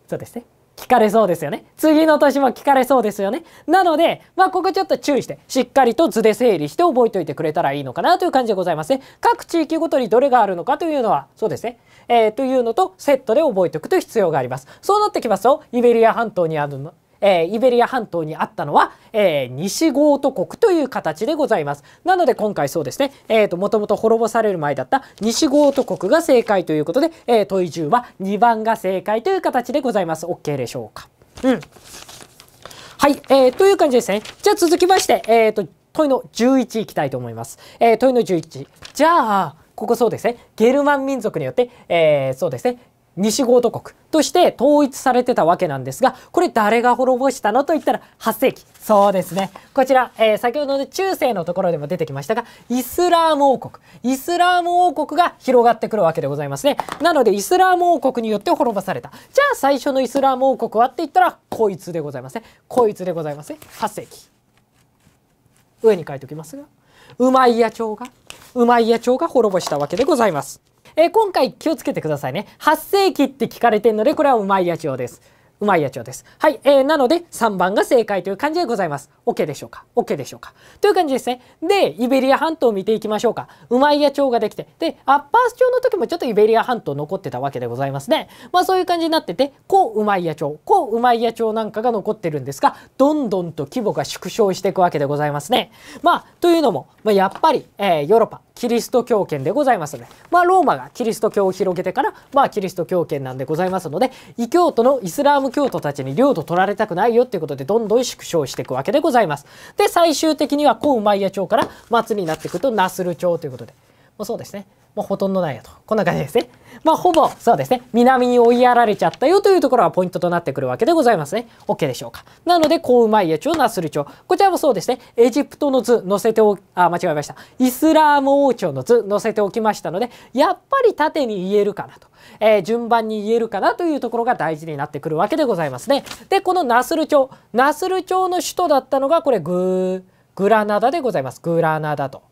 [SPEAKER 1] そうですね。聞かれそうですよね。次の年も聞かれそうですよね。なので、まあ、ここちょっと注意して、しっかりと図で整理して覚えておいてくれたらいいのかなという感じでございますね。各地域ごとにどれがあるのかというのは、そうですね。えー、というのと、セットで覚えておくと必要があります。そうなってきますと、イベリア半島にあるの、えー、イベリア半島にあったのは、えー、西ゴート国という形でございます。なので今回そうですね、えーと、もともと滅ぼされる前だった西ゴート国が正解ということで、えー、問い10は2番が正解という形でございます。OK でしょうか。うん。はい、えー、という感じですね。じゃあ続きまして、えーと、問いの11いきたいと思います。えー、問いの11。じゃあ、ここそうですね。ゲルマン民族によって、えー、そうですね。西ゴート国として統一されてたわけなんですが、これ誰が滅ぼしたのと言ったら8世紀。そうですね。こちら、えー、先ほどの中世のところでも出てきましたが、イスラーム王国。イスラーム王国が広がってくるわけでございますね。なので、イスラーム王国によって滅ぼされた。じゃあ最初のイスラーム王国はって言ったら、こいつでございますね。こいつでございますね。8世紀。上に書いておきますが、ウマイヤ朝が、ウマイヤ朝が滅ぼしたわけでございます。えー、今回気をつけてくださいね。8世紀って聞かれてるので、これはうまい野鳥です。うまい野鳥です。はい、えー、なので3番が正解という感じでございます。OK でしょうか ?OK でしょうかという感じですね。で、イベリア半島を見ていきましょうか。うまい野鳥ができて、で、アッパース町の時もちょっとイベリア半島残ってたわけでございますね。まあそういう感じになってて、こううまい野鳥、こううまい野鳥なんかが残ってるんですが、どんどんと規模が縮小していくわけでございますね。まあ、というのも、まあ、やっぱり、えー、ヨーロッパ、キリスト教圏でございますので、まあ、ローマがキリスト教を広げてから、まあ、キリスト教圏なんでございますので異教徒のイスラーム教徒たちに領土取られたくないよっていうことでどんどん縮小していくわけでございます。で最終的にはコウマイヤ朝から末になっていくとナスル朝ということで。そうですね。もうほとんどないよと。こんな感じですね。まあ、ほぼ、そうですね。南に追いやられちゃったよというところがポイントとなってくるわけでございますね。OK でしょうか。なので、コウマイエ朝、ナスル朝。こちらもそうですね。エジプトの図、載せておき、あ、間違えました。イスラーム王朝の図、載せておきましたので、やっぱり縦に言えるかなと。えー、順番に言えるかなというところが大事になってくるわけでございますね。で、このナスル朝。ナスル朝の首都だったのが、これ、グー、グラナダでございます。グラナダと。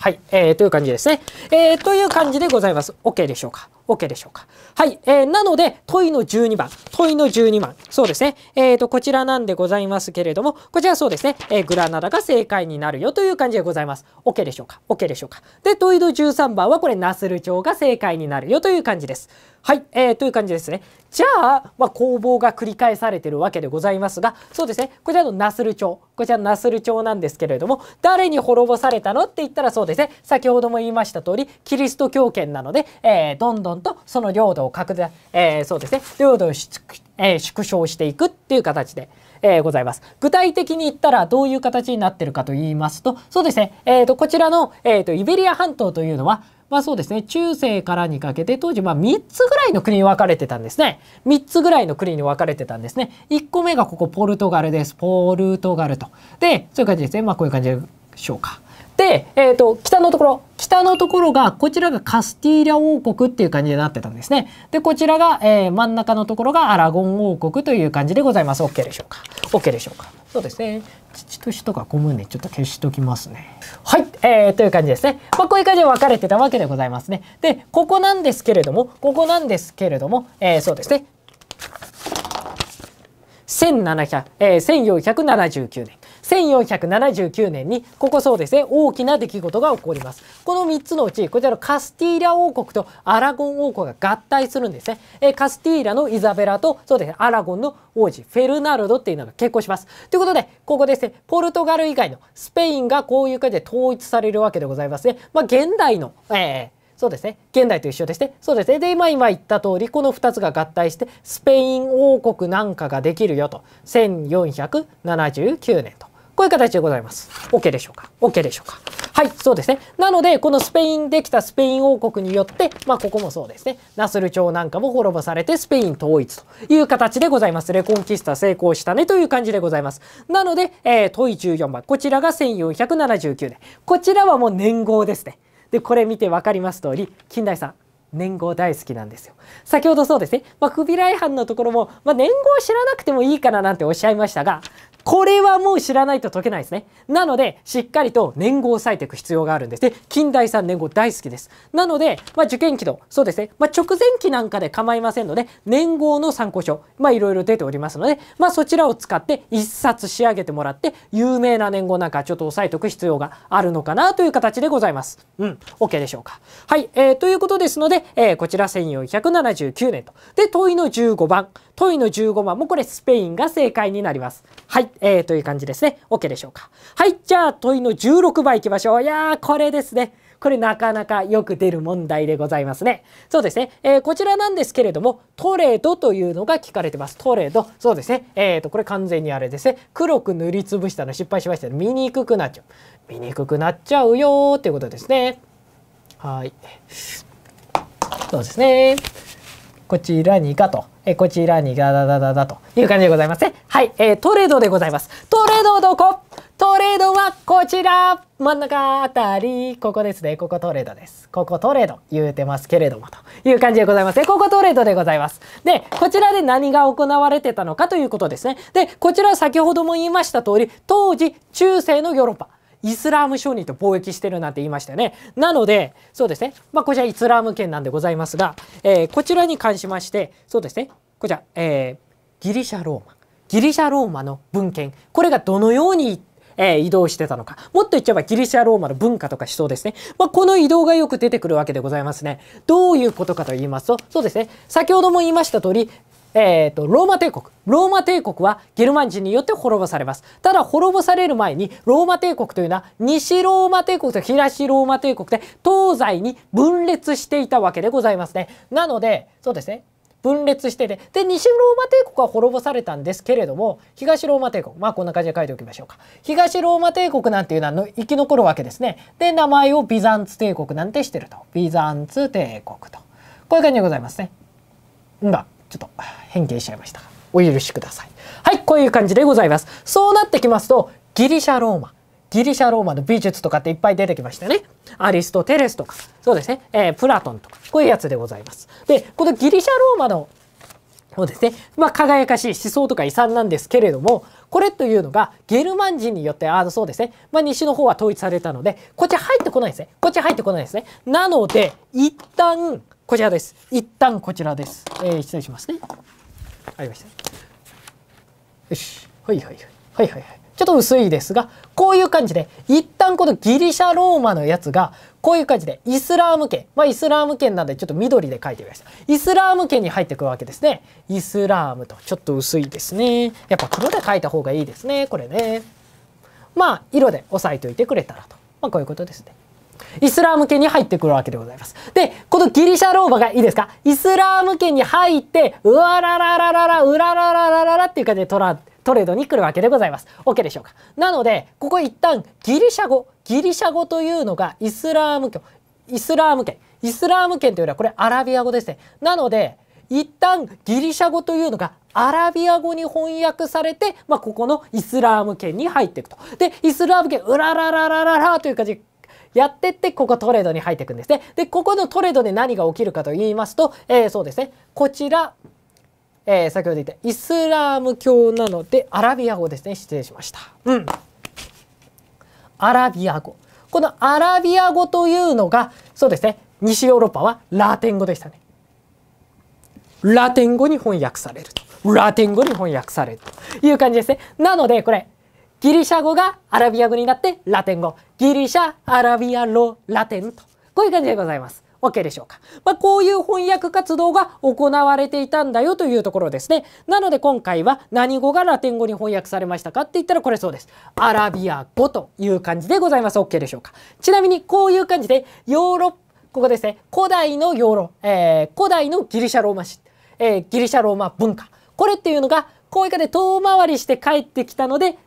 [SPEAKER 1] はい、えー、という感じですね。えー、という感じでございます。OK でしょうか ?OK でしょうかはい、えー、なので、問いの12番。問いの12番。そうですね。えーと、こちらなんでございますけれども、こちらそうですね。えー、グラナダが正解になるよという感じでございます。OK でしょうか ?OK でしょうかで、問いの13番はこれ、ナスル町が正解になるよという感じです。はい、えー、という感じですね。じゃあ、まあ、攻防が繰り返されてるわけでございますが、そうですね、こちらのナスル朝、こちらナスル朝なんですけれども、誰に滅ぼされたのって言ったらそうですね、先ほども言いました通り、キリスト教圏なので、えー、どんどんとその領土を拡大、えー、そうですね、領土を、えー、縮小していくっていう形で、えー、ございます。具体的に言ったらどういう形になってるかと言いますと、そうですね、えーと、こちらの、えーとイベリア半島というのは、まあそうですね中世からにかけて当時まあ3つぐらいの国に分かれてたんですね3つぐらいの国に分かれてたんですね1個目がここポルトガルですポルトガルとでそういう感じですねまあこういう感じでしょうかで、えっ、ー、と、北のところ、北のところが、こちらがカスティーリャ王国っていう感じになってたんですね。で、こちらが、えー、真ん中のところがアラゴン王国という感じでございます。OK でしょうか。OK でしょうか。そうですね。父と死とかゴムね、ちょっと消しときますね。はい、えー、という感じですね。まあ、こういう感じで分かれてたわけでございますね。で、ここなんですけれども、ここなんですけれども、えー、そうですね。1700、えー、1479年。1479年にここそうですね大きな出来事が起こりますこの3つのうちこちらのカスティーラ王国とアラゴン王国が合体するんですね、えカスティーラのイザベラとそうですねアラゴンの王子フェルナルドっていうのが結婚しますということでここですねポルトガル以外のスペインがこういう形で統一されるわけでございますねまあ現代の、えー、そうですね。現代と一緒でして、そうですね。で、今、今言った通り、この2つが合体して、スペイン王国なんかができるよと。1479年と。こういう形でございます。OK でしょうか ?OK でしょうかはい、そうですね。なので、このスペインできたスペイン王国によって、まあ、ここもそうですね。ナスル朝なんかも滅ぼされて、スペイン統一という形でございます。レコンキスタ成功したねという感じでございます。なので、えー、問い14番。こちらが1479年。こちらはもう年号ですね。で、これ見て分かります通り、近代さん、年号大好きなんですよ。先ほどそうですね、まあ、クビライハンのところも、まあ、年号知らなくてもいいかななんておっしゃいましたが、これはもう知らないと解けないですね。なので、しっかりと年号を押さえていく必要があるんです。で、近代ん年号大好きです。なので、まあ、受験期の、そうですね、まあ、直前期なんかで構いませんので、年号の参考書、まあ、いろいろ出ておりますので、まあ、そちらを使って1冊仕上げてもらって、有名な年号なんかちょっと押さえておく必要があるのかなという形でございます。うん、OK でしょうか。はい、えー、ということですので、えー、こちら1479年と。で、問いの15番。問いの15番もこれスペインが正解になります。はい。えー、という感じですね。OK でしょうか。はい、じゃあ問いの16番いきましょう。いやー、これですね。これなかなかよく出る問題でございますね。そうですね。えー、こちらなんですけれども、トレードというのが聞かれてます。トレード。そうですね。えっ、ー、と、これ完全にあれですね。黒く塗りつぶしたの失敗しましたね。見にくくなっちゃう。見にくくなっちゃうよーっていうことですね。はい。そうですね。こちらにがと、えこちらにがだだだだという感じでございますね。はい、えー、トレードでございます。トレードどこトレードはこちら真ん中あたり、ここですね。ここトレードです。ここトレード言うてますけれども、という感じでございますね。ここトレードでございます。で、こちらで何が行われてたのかということですね。で、こちらは先ほども言いました通り、当時中世のヨーロッパ。イスラーム商人と貿易してるなんて言いましたよね。なので、そうですね。まあ、こちらイスラーム圏なんでございますが、えー、こちらに関しまして、そうですね。こちら、えー、ギリシャローマ。ギリシャローマの文献。これがどのようにえー、移動してたのか。もっと言っちゃえばギリシャローマの文化とか思想ですね。まあ、この移動がよく出てくるわけでございますね。どういうことかと言いますと、そうですね。先ほども言いました通り、えーと、ローマ帝国ローマ帝国はゲルマン人によって滅ぼされますただ滅ぼされる前にローマ帝国というのは西ローマ帝国と東ローマ帝国で東西に分裂していたわけでございますねなのでそうですね分裂しててで西ローマ帝国は滅ぼされたんですけれども東ローマ帝国まあこんな感じで書いておきましょうか東ローマ帝国なんていうのは生き残るわけですねで名前をビザンツ帝国なんてしてるとビザンツ帝国とこういう感じでございますね。うんだちょっと変形しちゃいましたがお許しくださいはいこういう感じでございますそうなってきますとギリシャローマギリシャローマの美術とかっていっぱい出てきましたねアリストテレスとかそうですね、えー、プラトンとかこういうやつでございますでこのギリシャローマのそうですね。まあ、輝かしい思想とか遺産なんですけれども、これというのがゲルマン人によって、ああ、そうですね。まあ、西の方は統一されたので、こっち入ってこないですね。こっち入ってこないですね。なので、一旦、こちらです一旦こちらです、えー、失礼しますねありましたよしはいはいはいはいはいはいちょっと薄いですがこういう感じで一旦このギリシャローマのやつがこういう感じでイスラーム圏まあイスラーム圏なんでちょっと緑で書いてみましたイスラーム圏に入ってくるわけですねイスラームとちょっと薄いですねやっぱ黒で書いた方がいいですねこれねまあ色で押さえておいてくれたらとまあこういうことですねイスラーム圏に入ってくるわけでございます。で、このギリシャ老婆がいいですかイスラーム圏に入って、うわららららら、うららららららっていう感じでトラ、トレードに来るわけでございます。OK でしょうか。なので、ここ一旦ギリシャ語、ギリシャ語というのがイスラーム教、イスラーム圏、イスラーム圏というよりはこれアラビア語ですね。なので、一旦ギリシャ語というのがアラビア語に翻訳されて、まあ、ここのイスラーム圏に入っていくと。で、イスラーム圏、うららららららという感じでやってって、ここトレードに入っていくんですね。で、ここのトレードで何が起きるかと言いますと、えー、そうですね、こちら、えー、先ほど言ったイスラーム教なので、アラビア語ですね。失礼しました。うん。アラビア語。このアラビア語というのが、そうですね、西ヨーロッパはラテン語でしたね。ラテン語に翻訳されると。ラテン語に翻訳されるという感じですね。なので、これ、ギリシャ語がアラビア語になってラテン語。ギリシャ、アラビアロ、ラテンと。こういう感じでございます。OK でしょうか。まあ、こういう翻訳活動が行われていたんだよというところですね。なので今回は何語がラテン語に翻訳されましたかって言ったらこれそうです。アラビア語という感じでございます。OK でしょうか。ちなみにこういう感じでヨーロッここですね。古代のヨーロ、えー、古代のギリシャローマ史、えー、ギリシャローマ文化。これっていうのがこういう感じで遠回りして帰ってきたので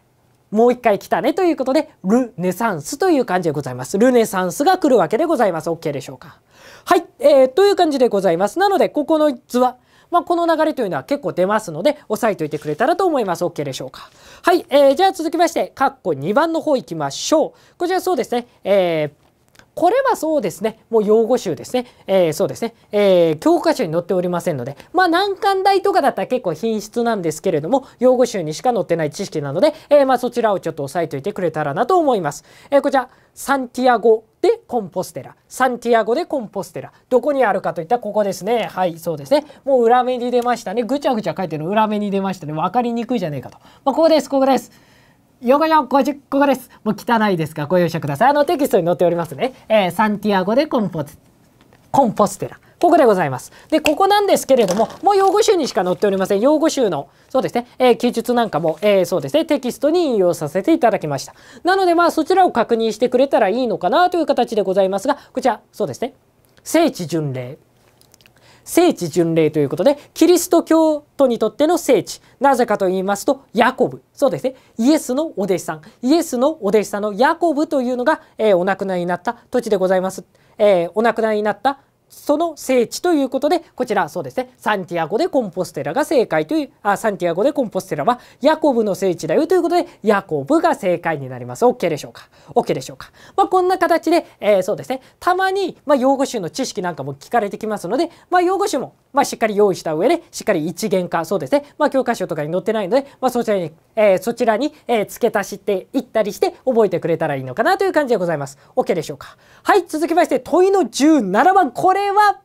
[SPEAKER 1] もう一回来たねということで、ルネサンスという感じでございます。ルネサンスが来るわけでございます。OK でしょうか。はい、えー、という感じでございます。なので、ここの図は、まあ、この流れというのは結構出ますので、押さえておいてくれたらと思います。OK でしょうか。はい、えー、じゃあ続きまして、カッコ2番の方行きましょう。こちらそうですね、えー、これはそうですね、もう用語集ですね、えー、そうですね、えー、教科書に載っておりませんので、まあ難関大とかだったら結構品質なんですけれども、用語集にしか載ってない知識なので、えー、まあそちらをちょっと押さえておいてくれたらなと思います。えー、こちら、サンティアゴでコンポステラ、サンティアゴでコンポステラ、どこにあるかといったらここですね。はい、そうですね。もう裏目に出ましたね。ぐちゃぐちゃ書いてる裏目に出ましたね。分かりにくいじゃねえかと。まあ、ここです、ここです。ヨガヨ50個です。もう汚いですがご容赦ください。あのテキストに載っておりますね。えー、サンティアゴでコンポコンポステラ。ここでございます。で、ここなんですけれども、もう用語集にしか載っておりません。用語集の、そうですね、えー、記述なんかも、えー、そうですね、テキストに引用させていただきました。なので、まあ、そちらを確認してくれたらいいのかなという形でございますが、こちら、そうですね、聖地巡礼。聖地巡礼ということでキリスト教徒にとっての聖地なぜかと言いますとヤコブそうですねイエスのお弟子さんイエスのお弟子さんのヤコブというのが、えー、お亡くなりになった土地でございます、えー、お亡くなりになったその聖地ということでこちらそうですねサンティアゴでコンポステラが正解というあサンティアゴでコンポステラはヤコブの聖地だよということでヤコブが正解になります OK でしょうか OK でしょうか、まあ、こんな形で、えー、そうですねたまに、まあ、用語集の知識なんかも聞かれてきますので、まあ、用語集もまあ、しっかり用意した上で、しっかり一元化、そうですね。まあ、教科書とかに載ってないので、まあ、そちらに、えー、そちらに、えー、付け足していったりして、覚えてくれたらいいのかなという感じでございます。OK でしょうか。はい、続きまして、問いの17番。これは、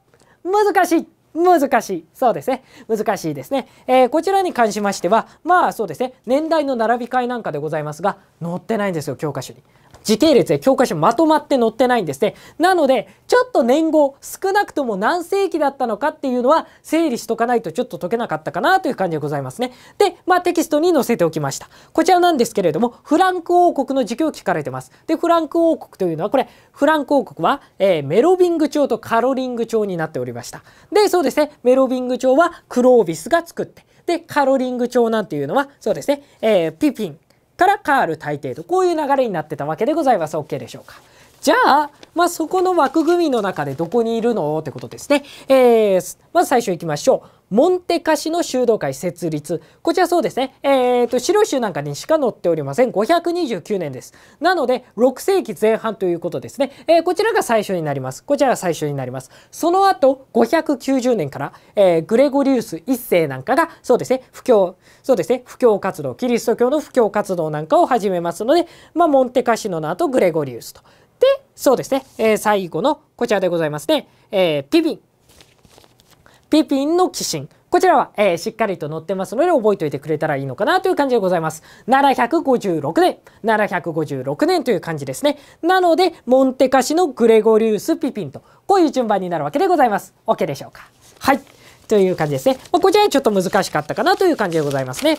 [SPEAKER 1] 難しい。難しい。そうですね。難しいですね。えー、こちらに関しましては、まあそうですね。年代の並び替えなんかでございますが、載ってないんですよ、教科書に。時系列で教科書まとまって載ってないんですね。なので、ちょっと年号、少なくとも何世紀だったのかっていうのは整理しとかないとちょっと解けなかったかなという感じでございますね。で、まあテキストに載せておきました。こちらなんですけれども、フランク王国の時期を聞かれてます。で、フランク王国というのは、これ、フランク王国は、えー、メロビング朝とカロリング朝になっておりました。で、そうですね、メロビング朝はクロービスが作って、で、カロリング朝なんていうのは、そうですね、えー、ピピン、からカール大帝とこういう流れになってたわけでございます OK でしょうかじゃあ、まあ、そこの枠組みの中でどこにいるのってことですね。えー、まず最初行きましょう。モンテカシの修道会設立。こちらそうですね。えーと、資料集なんかにしか載っておりません。529年です。なので、6世紀前半ということですね。えー、こちらが最初になります。こちらが最初になります。その後、590年から、えー、グレゴリウス1世なんかが、そうですね、布教、そうですね、布教活動、キリスト教の布教活動なんかを始めますので、まあ、モンテカシノの後、グレゴリウスと。で、そうですね、えー、最後のこちらでございますね、えー、ピピン。ピピンの寄進。こちらは、えー、しっかりと載ってますので覚えておいてくれたらいいのかなという感じでございます。756年、756年という感じですね。なので、モンテカシのグレゴリウス・ピピンと、こういう順番になるわけでございます。OK でしょうか。はい。という感じですね。まあ、こちらはちょっと難しかったかなという感じでございますね。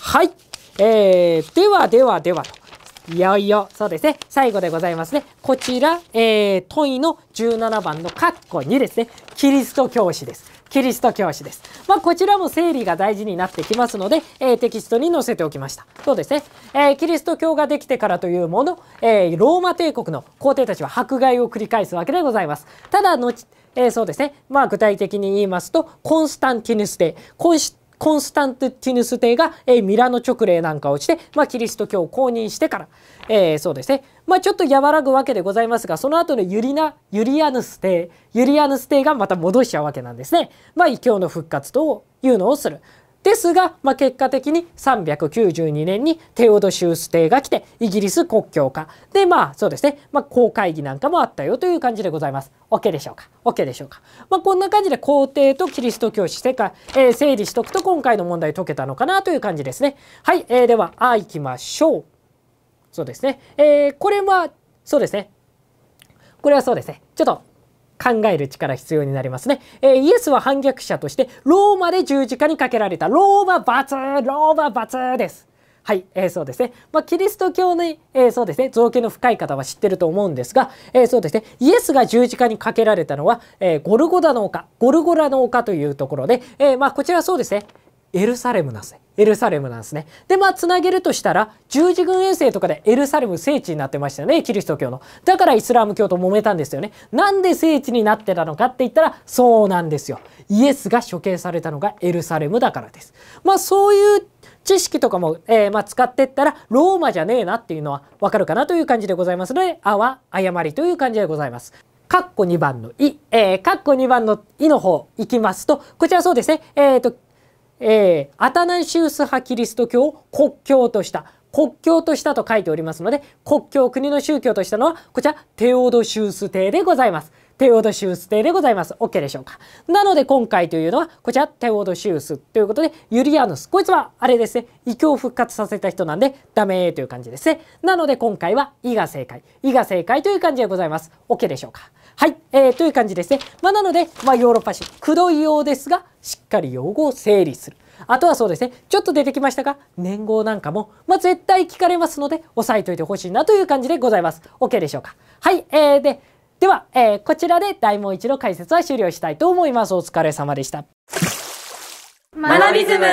[SPEAKER 1] はい。えー、ではではではと。いよいよ、そうですね。最後でございますね。こちら、えー、問いの17番のカッコ2ですね。キリスト教師です。キリスト教師です。まあ、こちらも整理が大事になってきますので、えー、テキストに載せておきました。そうですね。えー、キリスト教ができてからというもの、えー、ローマ帝国の皇帝たちは迫害を繰り返すわけでございます。ただ、後、えー、そうですね。まあ、具体的に言いますと、コンスタンティヌスで、コンスコンスタンティヌス帝が、えー、ミラノ勅令なんかをして、まあ、キリスト教を公認してから、えー、そうですね、まあ、ちょっと和らぐわけでございますがその後のユリナユリアヌス帝ユリアヌス帝がまた戻しちゃうわけなんですね。まあ、異教の復活というのをする。ですが、まあ、結果的に392年にテオドシウス帝が来てイギリス国教化でまあそうですね、まあ、公会議なんかもあったよという感じでございます。OK でしょうか ?OK でしょうか、まあ、こんな感じで皇帝とキリスト教史世界、えー、整理しとくと今回の問題解けたのかなという感じですね。はい、えー、ではあいきましょう。そうですね、えー、これはそうですねこれはそうですねちょっと考える力必要になりますね、えー、イエスは反逆者としてローマで十字架にかけられたローマ罰ローマ罰ですはい、えー、そうですね。まあ、キリスト教の、えー、そうですね、造形の深い方は知ってると思うんですが、えー、そうですね、イエスが十字架にかけられたのは、えゴルゴダの丘、ゴルゴラの丘というところで、えまあ、こちらそうですね、エルサレムなんですね。エルサレムなんですね。で、まあ、つなげるとしたら、十字軍遠征とかでエルサレム聖地になってましたよね、キリスト教の。だからイスラム教と揉めたんですよね。なんで聖地になってたのかって言ったら、そうなんですよ。イエスが処刑されたのがエルサレムだからです。まあ、そういう知識とかも、えー、まあ、使ってったら、ローマじゃねえなっていうのはわかるかなという感じでございますので、あは誤りという感じでございます。カッコ2番の「い」えー、カッコ2番の「い」の方いきますと、こちらそうですね、えっ、ー、と、えー、アタナシウス派キリスト教を国教とした国教としたと書いておりますので国教国の宗教としたのはこちらテオドシウス帝でございます。テオドシウス帝でございます。OK でしょうか。なので今回というのはこちらテオドシウスということでユリアヌスこいつはあれですね異教復活させた人なんでダメという感じですね。なので今回は「イ」が正解「イ」が正解という感じでございます。OK でしょうか。はい、えー、という感じですね。まあ、なので、まあ、ヨーロッパ史、くどいようですが、しっかり用語を整理する。あとはそうですね、ちょっと出てきましたが、年号なんかも、まあ、絶対聞かれますので、押さえといてほしいなという感じでございます。OK でしょうか。はい、えー、で、では、えー、こちらで大問一の解説は終了したいと思います。お疲れ様でした。ナビズム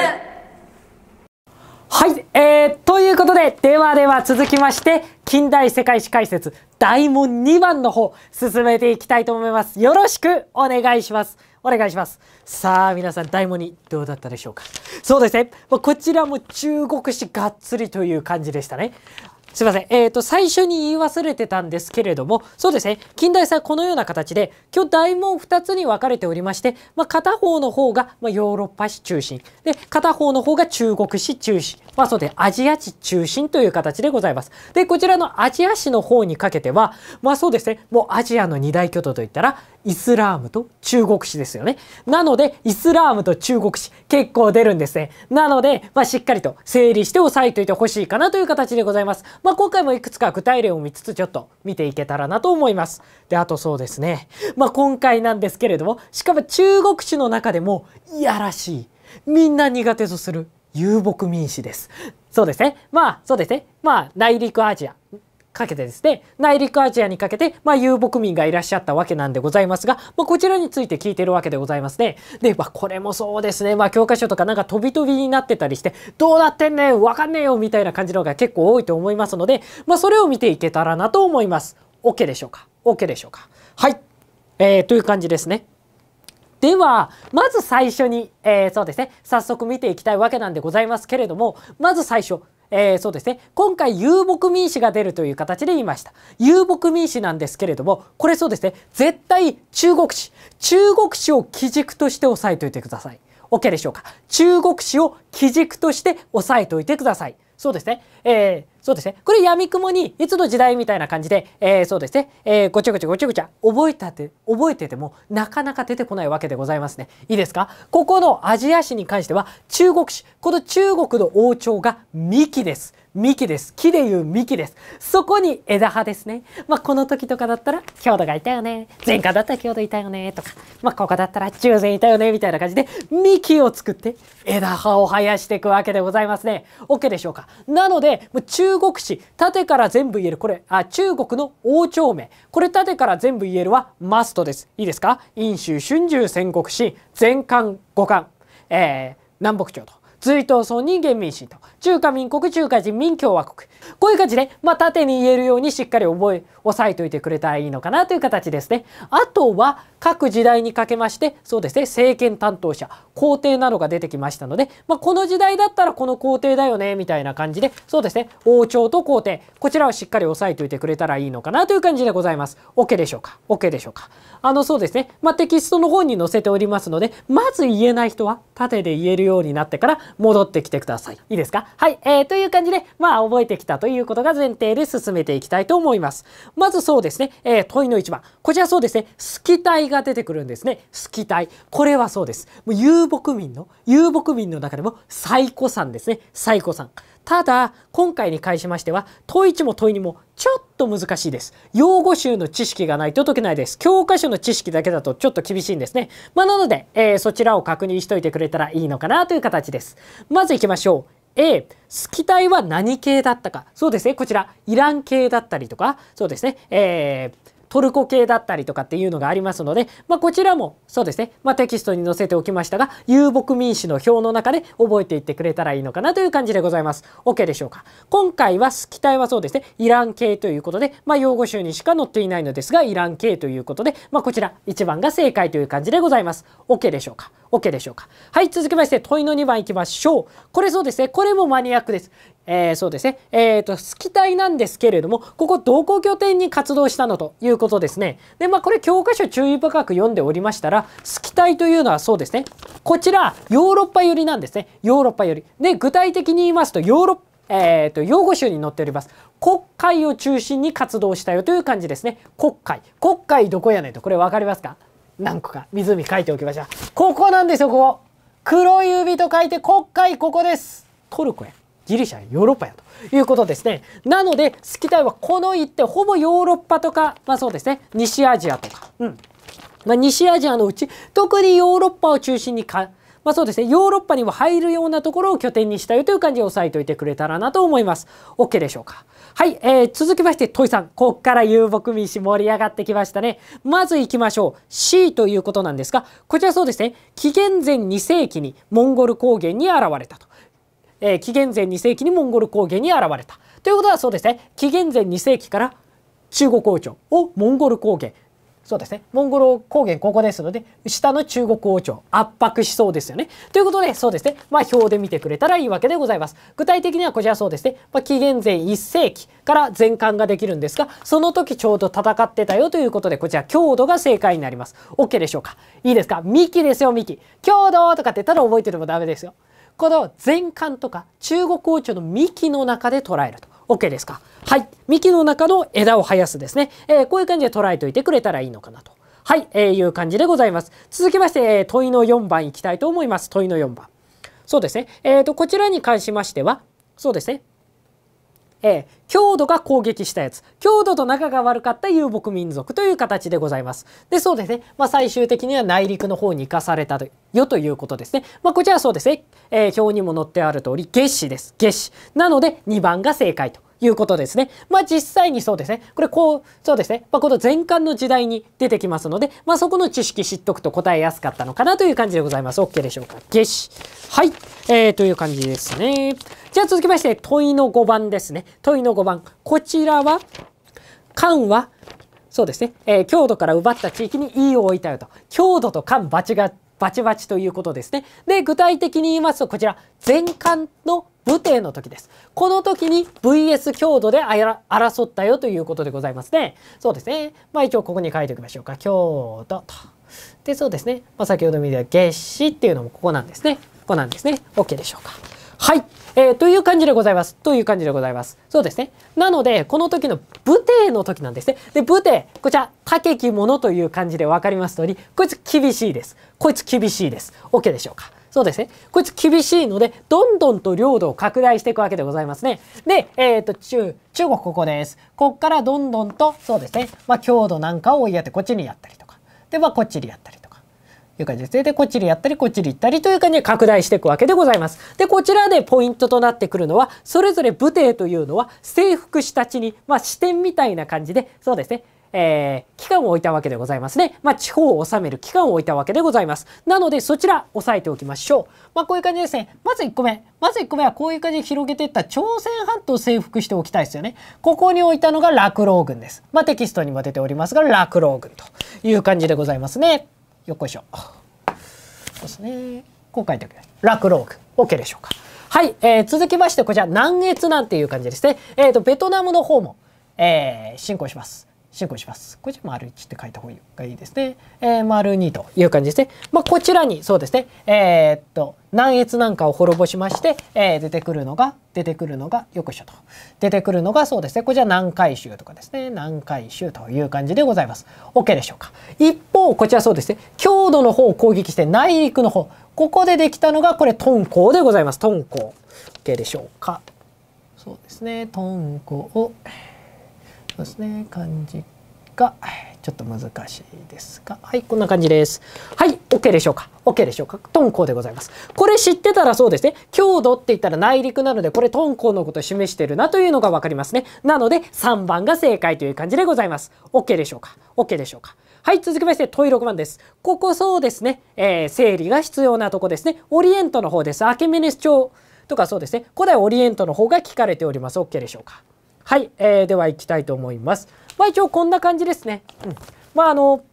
[SPEAKER 1] はい、えー、ということで、ではでは続きまして、近代世界史解説大門2番の方進めていきたいと思いますよろしくお願いしますお願いしますさあ皆さん大門にどうだったでしょうかそうですねまこちらも中国史がっつりという感じでしたねすいません。えっ、ー、と、最初に言い忘れてたんですけれども、そうですね。近代さんこのような形で、今日大門2つに分かれておりまして、まあ、片方の方が、まヨーロッパ市中心。で、片方の方が中国市中心。まあ、そうで、アジア市中心という形でございます。で、こちらのアジア史の方にかけては、まあ、そうですね。もうアジアの二大巨頭といったら、イスラームと中国史ですよね。なので、イスラームと中国史結構出るんですね。なので、まあ、しっかりと整理して押さえておいてほしいかなという形でございます。まあ、今回もいくつか具体例を見つつちょっと見ていけたらなと思います。で、あとそうですね。まあ、今回なんですけれども、しかも中国史の中でもいやらしい。みんな苦手とする遊牧民史です。そうですね。まあ、そうですね。まあ、内陸アジア。かけてですね、内陸アジアにかけて、まあ、遊牧民がいらっしゃったわけなんでございますが、まあ、こちらについて聞いてるわけでございますね。で、まあ、これもそうですね、まあ、教科書とかなんか飛び飛びになってたりして、どうなってんねんわかんねえよみたいな感じのが結構多いと思いますので、まあ、それを見ていけたらなと思います。OK でしょうか ?OK でしょうかはい。えー、という感じですね。ではまず最初に、えー、そうですね早速見ていきたいわけなんでございますけれどもまず最初えー、そうですね今回遊牧民主が出るという形で言いました遊牧民主なんですけれどもこれそうですね絶対中国史中国史を基軸として押さえておいてください OK でしょうか中国史を基軸として押さえておいてくださいそうですね。えー、そうですね。これ闇雲にいつの時代みたいな感じで、えー、そうですね。えー、ごちゃごちゃごちゃごちゃ覚えたって、覚えててもなかなか出てこないわけでございますね。いいですかここのアジア史に関しては中国史、この中国の王朝が三木です。幹です。木でいう幹です。そこに枝葉ですね。まあ、この時とかだったら、強度がいたよね。前科だったら強度いたよね。とか、まあ、ここだったら中禅いたよね。みたいな感じで、幹を作って枝葉を生やしていくわけでございますね。OK でしょうか。なので、中国史、縦から全部言える、これ、あ中国の王朝名。これ縦から全部言えるはマストです。いいですか陰州春秋戦国史、前漢五漢、えー、南北朝と。隋唐宋人間民進と、中華民国、中華人民共和国。こういう感じで、まあ、縦に言えるようにしっかり覚え、押さえておいてくれたらいいのかなという形ですね。あとは、各時代にかけまして、そうですね、政権担当者、皇帝などが出てきましたので、まあ、この時代だったらこの皇帝だよね、みたいな感じで、そうですね、王朝と皇帝、こちらはしっかり押さえておいてくれたらいいのかなという感じでございます。OK でしょうか ?OK でしょうかあの、そうですね、まあ、テキストの方に載せておりますので、まず言えない人は、縦で言えるようになってから、戻ってきてください。いいですかはい、えー、という感じで、まあ、覚えてきたということが前提で進めていきたいと思います。まずそうですね、えー、問いの1番。こちらそうですね、スキタイが出てくるんですね。スキタイ。これはそうです。もう遊牧民の、遊牧民の中でも最古山ですね。最古山。ただ今回に関しましては問1も問2もちょっと難しいです。用語集の知識がないと解けないです。教科書の知識だけだとちょっと厳しいんですね。まあ、なので、えー、そちらを確認しといてくれたらいいのかなという形です。まず行きましょう。A、好き体は何系だったか。そうですね、こちら、イラン系だったりとか、そうですね、えー、トルコ系だったりとかっていうのがありますので、まあ、こちらもそうですね、まあ、テキストに載せておきましたが遊牧民主の表の中で覚えていってくれたらいいのかなという感じでございます。OK でしょうか今回は機体はそうですねイラン系ということで、まあ、用語集にしか載っていないのですがイラン系ということで、まあ、こちら1番が正解という感じでございます。OK でしょうか ?OK でしょうかはい続きまして問いの2番いきましょう。これそうですねこれもマニアックです。えー、そうですね。えっ、ー、と、スキ隊なんですけれども、ここ同行拠点に活動したのということですね。で、まあこれ教科書注意深く読んでおりましたら、スキ隊というのはそうですね。こちら、ヨーロッパ寄りなんですね。ヨーロッパ寄り。で、具体的に言いますと、ヨーロッパえーと、用語集に載っております国会を中心に活動したよという感じですね国会国会どこやねんとこれ分かりますか何個か湖書いておきましょうここなんですよここ黒い指と書いて国会ここですトルコやギリシャヨーロッパやということですね。なので、スキタイはこの一手、ほぼヨーロッパとか、まあそうですね、西アジアとか、うん。まあ西アジアのうち、特にヨーロッパを中心にか、まあそうですね、ヨーロッパにも入るようなところを拠点にしたよという感じで押さえておいてくれたらなと思います。OK でしょうか。はい、えー、続きまして、トイさん。こっから遊牧民主盛り上がってきましたね。まず行きましょう。C ということなんですが、こちらそうですね、紀元前2世紀にモンゴル高原に現れたと。えー、紀元前2世紀にモンゴル高原に現れたということはそうですね紀元前2世紀から中国王朝をモンゴル高原そうですねモンゴル高原ここですので下の中国王朝圧迫しそうですよねということでそうですねまあ表で見てくれたらいいわけでございます具体的にはこちらそうですね、まあ、紀元前1世紀から全巻ができるんですがその時ちょうど戦ってたよということでこちら強度が正解になります OK でしょうかいいですか幹ですよ幹。強度とかって言ったら覚えてるもダメですよこの全巻とか中国王朝の幹の中で捉えると。OK ですかはい。幹の中の枝を生やすですね。えー、こういう感じで捉えておいてくれたらいいのかなと。はい、えー、いう感じでございます。続きまして、えー、問いの4番いきたいと思います。問いの4番。そうですね。えっ、ー、と、こちらに関しましては、そうですね。え強度が攻撃したやつ強度と仲が悪かった遊牧民族という形でございますでそうですね、まあ、最終的には内陸の方に生かされたよということですね、まあ、こちらはそうですね、えー、表にも載ってある通り月子です月子なので2番が正解ということですね。まあ実際にそうですね。これこう、そうですね。まあ、この前巻の時代に出てきますので、まあそこの知識知っとくと答えやすかったのかなという感じでございます。OK でしょうか。夏し。はい。えー、という感じですね。じゃあ続きまして、問いの5番ですね。問いの5番。こちらは、漢はそうですね、えー、強度から奪った地域に E を置いたよと強度と間間違バチバチということですね。で、具体的に言いますと、こちら、前巻の武帝の時です。この時に VS 強度で争ったよということでございますね。そうですね。まあ一応ここに書いておきましょうか。強度と。で、そうですね。まあ、先ほど見た月死っていうのもここなんですね。ここなんですね。OK でしょうか。はい、えー、という感じでございます。という感じでございます。そうですね。なので、この時の武帝の時なんですね。で、武帝、こちら、けき者という感じで分かります通り、こいつ厳しいです。こいつ厳しいです。OK でしょうか。そうですね。こいつ厳しいので、どんどんと領土を拡大していくわけでございますね。で、えっ、ー、と、中、中国ここです。こっからどんどんと、そうですね。まあ、強度なんかを追いやって、こっちにやったりとか。で、まあ、こっちにやったりとか。いう感じです。で、でこっちにやったり、こっちに行ったりという感じで拡大していくわけでございます。で、こちらでポイントとなってくるのは、それぞれ武帝というのは征服した地に、まあ、視点みたいな感じで、そうですね。えー、期間を置いたわけでございますね。まあ、地方を治める期間を置いたわけでございます。なので、そちら、押さえておきましょう。まあ、こういう感じですね。まず1個目。まず1個目は、こういう感じで広げていった朝鮮半島を征服しておきたいですよね。ここに置いたのが落老軍です。まあ、テキストにも出ておりますが、落老軍という感じでございますね。よっこいしょそうですねこう書いておきますクローク OK でしょうかはい、えー、続きましてこちら南越なんていう感じですねえっ、ー、とベトナムの方も、えー、進行します進行します。こちら丸1って書いた方がいいですね。えー、丸2という感じですね。まあ、こちらに、そうですね。えー、っと、軟越なんかを滅ぼしまして、えー、出てくるのが、出てくるのが、よくしょと。出てくるのが、そうですね。こちら南海州とかですね。南海州という感じでございます。OK でしょうか。一方、こちらそうですね。強度の方を攻撃して、内陸の方。ここでできたのが、これ、敦煌でございます。敦煌。OK でしょうか。そうですね。敦煌。ですね感じがちょっと難しいですがはいこんな感じですはい OK でしょうか OK でしょうかトンコでございますこれ知ってたらそうですね強度って言ったら内陸なのでこれトンコのことを示してるなというのが分かりますねなので3番が正解という感じでございます OK でしょうか OK でしょうかはい続きまして問い6番ですここそうですね、えー、整理が必要なとこですねオリエントの方ですアケメネス朝とかそうですね古代オリエントの方が聞かれております OK でしょうかはい、えー、では行きたいと思います。まあ一応こんな感じですね。うん、まああの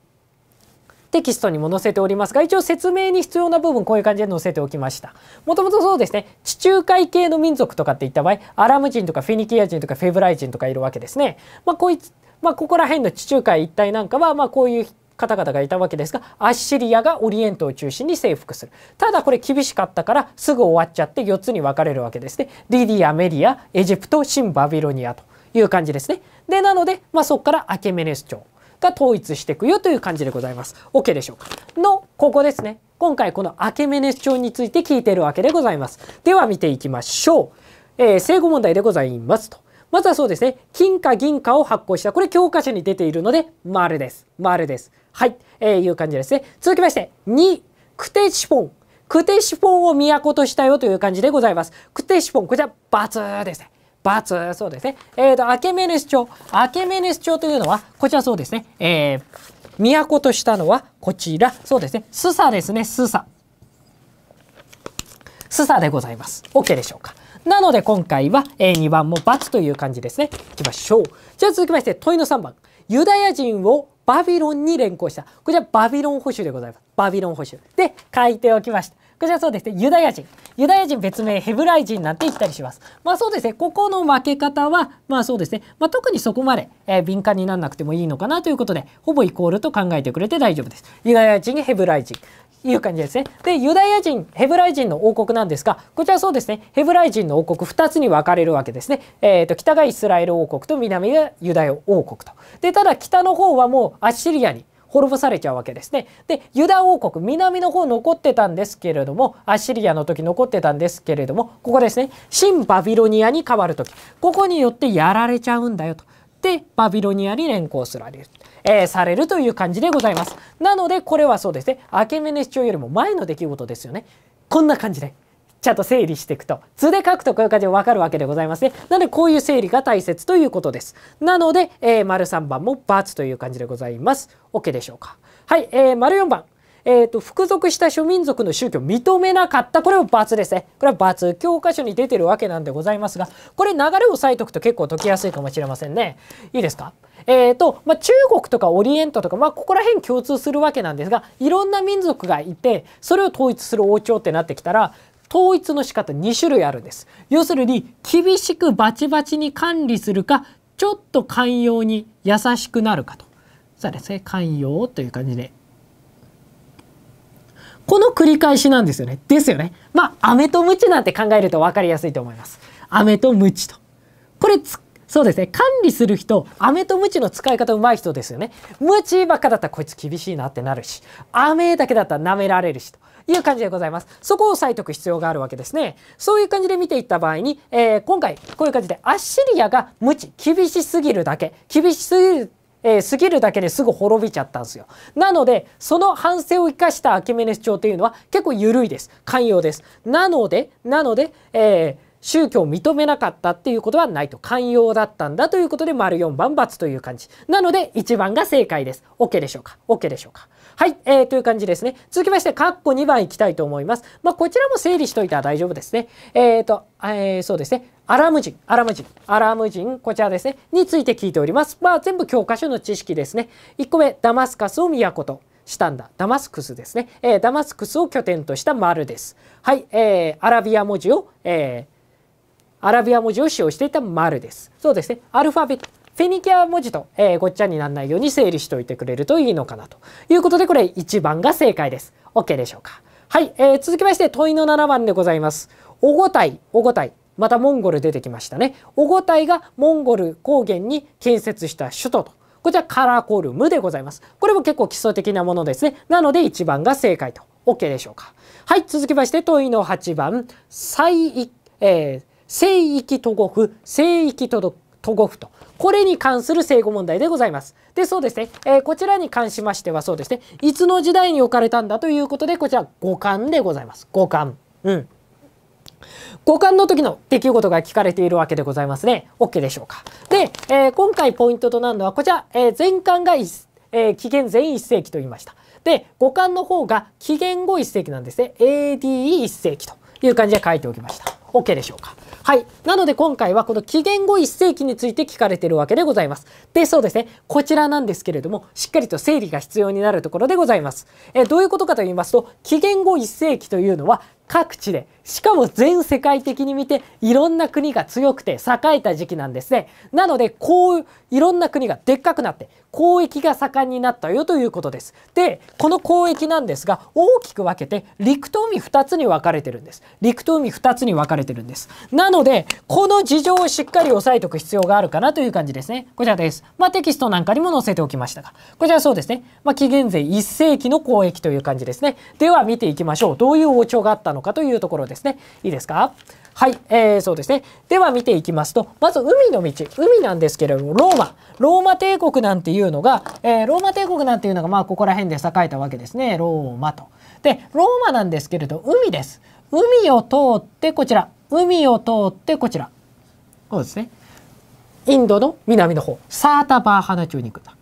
[SPEAKER 1] テキストにも載せておりますが一応説明に必要な部分こういう感じで載せておきましたもともとそうですね地中海系の民族とかって言った場合アラム人とかフェニキア人とかフェブライ人とかいるわけですねまあこいつまあここら辺の地中海一帯なんかはまあこういう方々がいたわけですがアッシリアがオリエントを中心に征服するただこれ厳しかったからすぐ終わっちゃって4つに分かれるわけですねリディアメディアエジプト新バビロニアという感じですねでなので、まあ、そこからアケメネス朝が統一していくよという感じでございます OK でしょうかのここですね今回このアケメネス朝について聞いてるわけでございますでは見ていきましょう、えー、正誤問題でございますとまずはそうですね金貨銀貨を発行したこれ教科書に出ているので丸です丸ですはい、えー、いう感じですね。続きまして、2、クテシぽん。ン。クテシんンを都としたよという感じでございます。クテシぽん、ン、こちら、バツですね。バツ、そうですね。えっ、ー、と、アケメネス朝。アケメネス朝というのは、こちらそうですね。えー、都としたのは、こちら、そうですね。スサですね、スサ。スサでございます。OK でしょうか。なので今回は、えー、2番も×という感じですね。いきましょう。じゃあ続きまして問いの3番。ユダヤ人をバビロンに連行した。こちらバビロン保守でございます。バビロン保守。で、書いておきました。こちらそうですね、ユダヤ人。ユダヤ人別名ヘブライ人なんて言ったりします。まあそうですね、ここの分け方は、まあそうですね、まあ、特にそこまで、えー、敏感にならなくてもいいのかなということで、ほぼイコールと考えてくれて大丈夫です。ユダヤ人、ヘブライ人。いう感じですね。で、ユダヤ人、ヘブライ人の王国なんですが、こちらそうですね、ヘブライ人の王国2つに分かれるわけですね。えっ、ー、と、北がイスラエル王国と南がユダヤ王国と。で、ただ北の方はもうアッシリアに滅ぼされちゃうわけですね。で、ユダ王国、南の方残ってたんですけれども、アッシリアの時残ってたんですけれども、ここですね、新バビロニアに変わる時、ここによってやられちゃうんだよと。で、バビロニアに連行すられる。えー、されるという感じでございます。なので、これはそうですね、アケメネス朝よりも前の出来事ですよね。こんな感じで。ちゃんと整理していくと図で書くとこういう感じでわかるわけでございますねなのでこういう整理が大切ということですなので、えー、丸3番もバツという感じでございます OK でしょうかはい、えー、丸4番えーと、服属した諸民族の宗教認めなかったこれをツですねこれはツ教科書に出てるわけなんでございますがこれ流れを押さえておくと結構解きやすいかもしれませんねいいですかえーとまあ、中国とかオリエントとか、まあ、ここら辺共通するわけなんですがいろんな民族がいてそれを統一する王朝ってなってきたら統一の仕方2種類あるんです。要するに厳しくバチバチに管理するかちょっと寛容に優しくなるかと。そうですね寛容という感じでこの繰り返しなんですよね。ですよね。まあ、飴とムチなんて考えると分かりやすいと思います。飴とムチと。これ、そうですね管理する人飴とムチの使い方うまい人ですよねムチばっかだったらこいつ厳しいなってなるし飴だけだったら舐められるしという感じでございますそこを押さえておく必要があるわけですねそういう感じで見ていった場合に、えー、今回こういう感じでアッシリアがムチ厳しすぎるだけ厳しすぎるえー、過ぎるだけですぐ滅びちゃったんですよ。なので、その反省を生かしたアキメネス朝というのは結構緩いです。寛容です。なので、なので、えー宗教を認めなかったっていうことはないと寛容だったんだということで丸4番×という感じなので1番が正解です OK でしょうか OK でしょうかはい、えー、という感じですね続きましてカッコ2番いきたいと思いますまあこちらも整理しといたら大丈夫ですねえっ、ー、と、えー、そうですねアラム人、アラム人、アラム人、こちらですね、について聞いております。まあ全部教科書の知識ですね。1個目、ダマスカスを都としたんだ。ダマスクスですね。えー、ダマスクスを拠点とした丸です。はい、えー、アラビア文字を、えー、アラビア文字を使用していた丸です。そうですね。アルファベット。フェニキア文字と、えー、ごっちゃにならないように整理しておいてくれるといいのかなということで、これ1番が正解です。OK でしょうか。はい、えー、続きまして問いの7番でございます。おごたい、おごたい、またモンゴル出てきましたね。おごたいがモンゴル高原に建設した首都と。こちらカラコルムでございます。これも結構基礎的なものですね。なので1番が正解と。OK でしょうか。はい、続きまして問いの8番。最、えー、聖域都護符、聖域都護符と。これに関する正誤問題でございます。で、そうですね、えー、こちらに関しましてはそうですね、いつの時代に置かれたんだということで、こちら五感でございます。五感。うん。五感の時の出来事が聞かれているわけでございますね。OK でしょうか。で、えー、今回ポイントとなるのはこちら、えー、前巻が、えー、紀元前1世紀と言いました。で、五感の方が紀元後1世紀なんですね。ADE1 世紀という感じで書いておきました。OK でしょうか。はい。なので今回はこの紀元後1世紀について聞かれてるわけでございます。で、そうですね。こちらなんですけれども、しっかりと整理が必要になるところでございます。えどういうことかと言いますと、紀元後1世紀というのは、各地で、しかも全世界的に見て、いろんな国が強くて栄えた時期なんですね。なので、こう、いろんな国がでっかくなって、交易が盛んになったよということです。で、この交易なんですが、大きく分けて、陸と海2つに分かれてるんです。陸と海2つに分かれてるんです。なので、この事情をしっかり押さえておく必要があるかなという感じですね。こちらです。まあ、テキストなんかにも載せておきましたが、こちらそうですね。まあ、紀元前1世紀の交易という感じですね。では、見ていきましょう。どういう王朝があったのか。かというところですね。いいですかはい、えー、そうですね。では見ていきますと、まず海の道、海なんですけれども、ローマ、ローマ帝国なんていうのが、えー、ローマ帝国なんていうのが、まあ、ここら辺で栄えたわけですね、ローマと。で、ローマなんですけれど、海です。海を通ってこちら、海を通ってこちら。そうですね。インドの南の方、サータバーハナ中に行くんだ。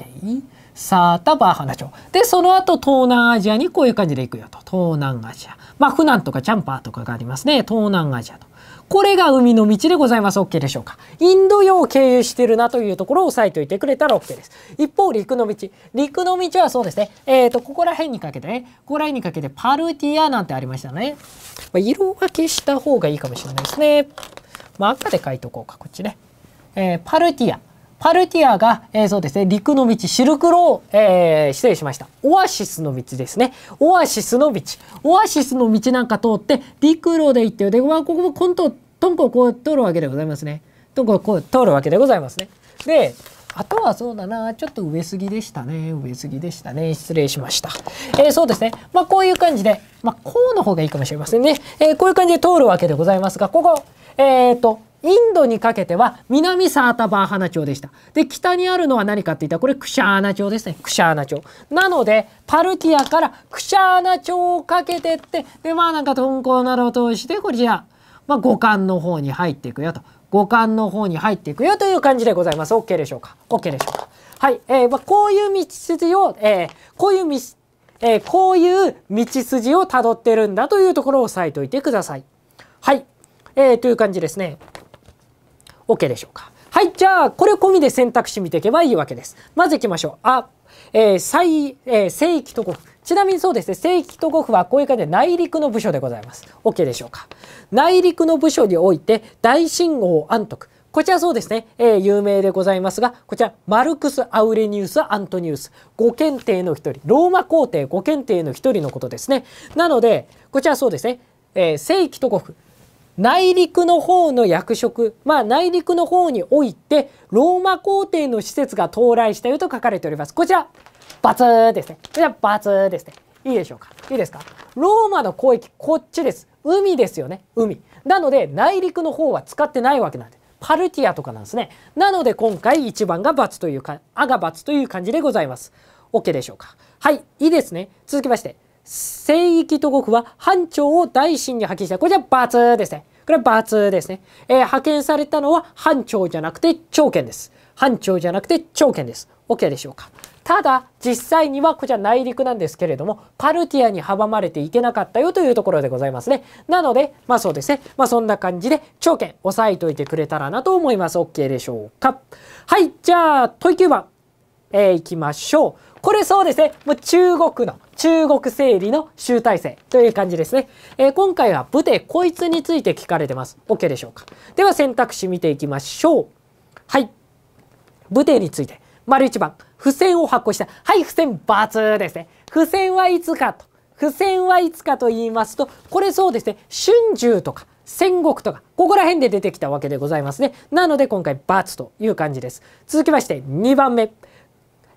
[SPEAKER 1] o、k さあ、タバーハナチョウでその後東南アジアにこういう感じで行くよと東南アジアまあフナンとかチャンパーとかがありますね東南アジアとこれが海の道でございます OK でしょうかインド洋を経由してるなというところを押さえておいてくれたら OK です一方陸の道陸の道はそうですねえーと、とここら辺にかけてねここら辺にかけてパルティアなんてありましたね、まあ、色分けした方がいいかもしれないですねまあ赤で書いとこうかこっちね、えー、パルティアパルティアが、えー、そうですね、陸の道、シルクロー、えー、失礼しました。オアシスの道ですね。オアシスの道。オアシスの道なんか通って、陸路で行ってで、まあ、ここもコント、トンコをこう通るわけでございますね。トンコをこう通るわけでございますね。で、あとはそうだな、ちょっと上すぎでしたね。上すぎでしたね。失礼しました。えー、そうですね。まあ、こういう感じで、まあ、こうの方がいいかもしれませんね。えー、こういう感じで通るわけでございますが、ここ、えっ、ー、と、インドにかけては南サータバーハナ町でした。で、北にあるのは何かって言ったら、これクシャーナ町ですね。クシャーナ町。なので、パルティアからクシャーナ町をかけてって、で、まあなんか敦高などを通して、これじゃあ、まあ五感の方に入っていくよと。五感の方に入っていくよという感じでございます。OK でしょうか ?OK でしょうかはい。えー、まあこういう道筋を、えー、こういう道、えー、こういう道筋をたどってるんだというところを押さえておいてください。はい。えー、という感じですね。OK でしょうか。はい、じゃあ、これ込みで選択肢見ていけばいいわけです。まず行きましょう。あ、えー、最、えー、正規と語ちなみにそうですね、正規と国はこういう感じで内陸の部署でございます。OK でしょうか。内陸の部署において、大信号安徳。こちらそうですね、えー、有名でございますが、こちら、マルクス・アウレニウス・アントニウス、五検定の一人、ローマ皇帝五検定の一人のことですね。なので、こちらそうですね、えー、正規と語内陸の方の役職まあ内陸の方においてローマ皇帝の施設が到来したよと書かれておりますこちらバツですねこちらバツですねいいでしょうかいいですかローマの交易こっちです海ですよね海なので内陸の方は使ってないわけなんでパルティアとかなんですねなので今回1番が×というか「あ」が×という感じでございます OK でしょうかはいいいですね続きまして聖域と国は藩長を大臣に派遣した。これじゃバですね。これはバですね。えー、派遣されたのは藩長じゃなくて長県です。藩長じゃなくて長県です。OK でしょうか。ただ実際にはこちら内陸なんですけれどもカルティアに阻まれていけなかったよというところでございますねなのでまあそうですねまあそんな感じで長剣押さえといてくれたらなと思います OK でしょうかはいじゃあ問い9番えー、いきましょうこれそうですねもう中国の中国整理の集大成という感じですね。えー、今回は部でこいつについて聞かれてます。OK でしょうか。では選択肢見ていきましょう。はい。部でについて。丸一番。付箋を発行した。はい、付箋バツですね。付箋はいつかと。付箋はいつかと言いますと、これそうですね。春秋とか。戦国とか、ここら辺で出てきたわけでございますね。なので今回×という感じです。続きまして2番目。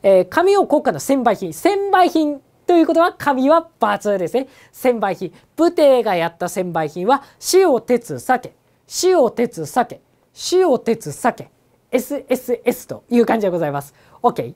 [SPEAKER 1] えー、紙を国家の専売品。専売品ということは神は罰ですね。千倍品。武帝がやった千倍品は塩鉄酒塩鉄酒塩鉄酒 SSS という感じでございます。OK?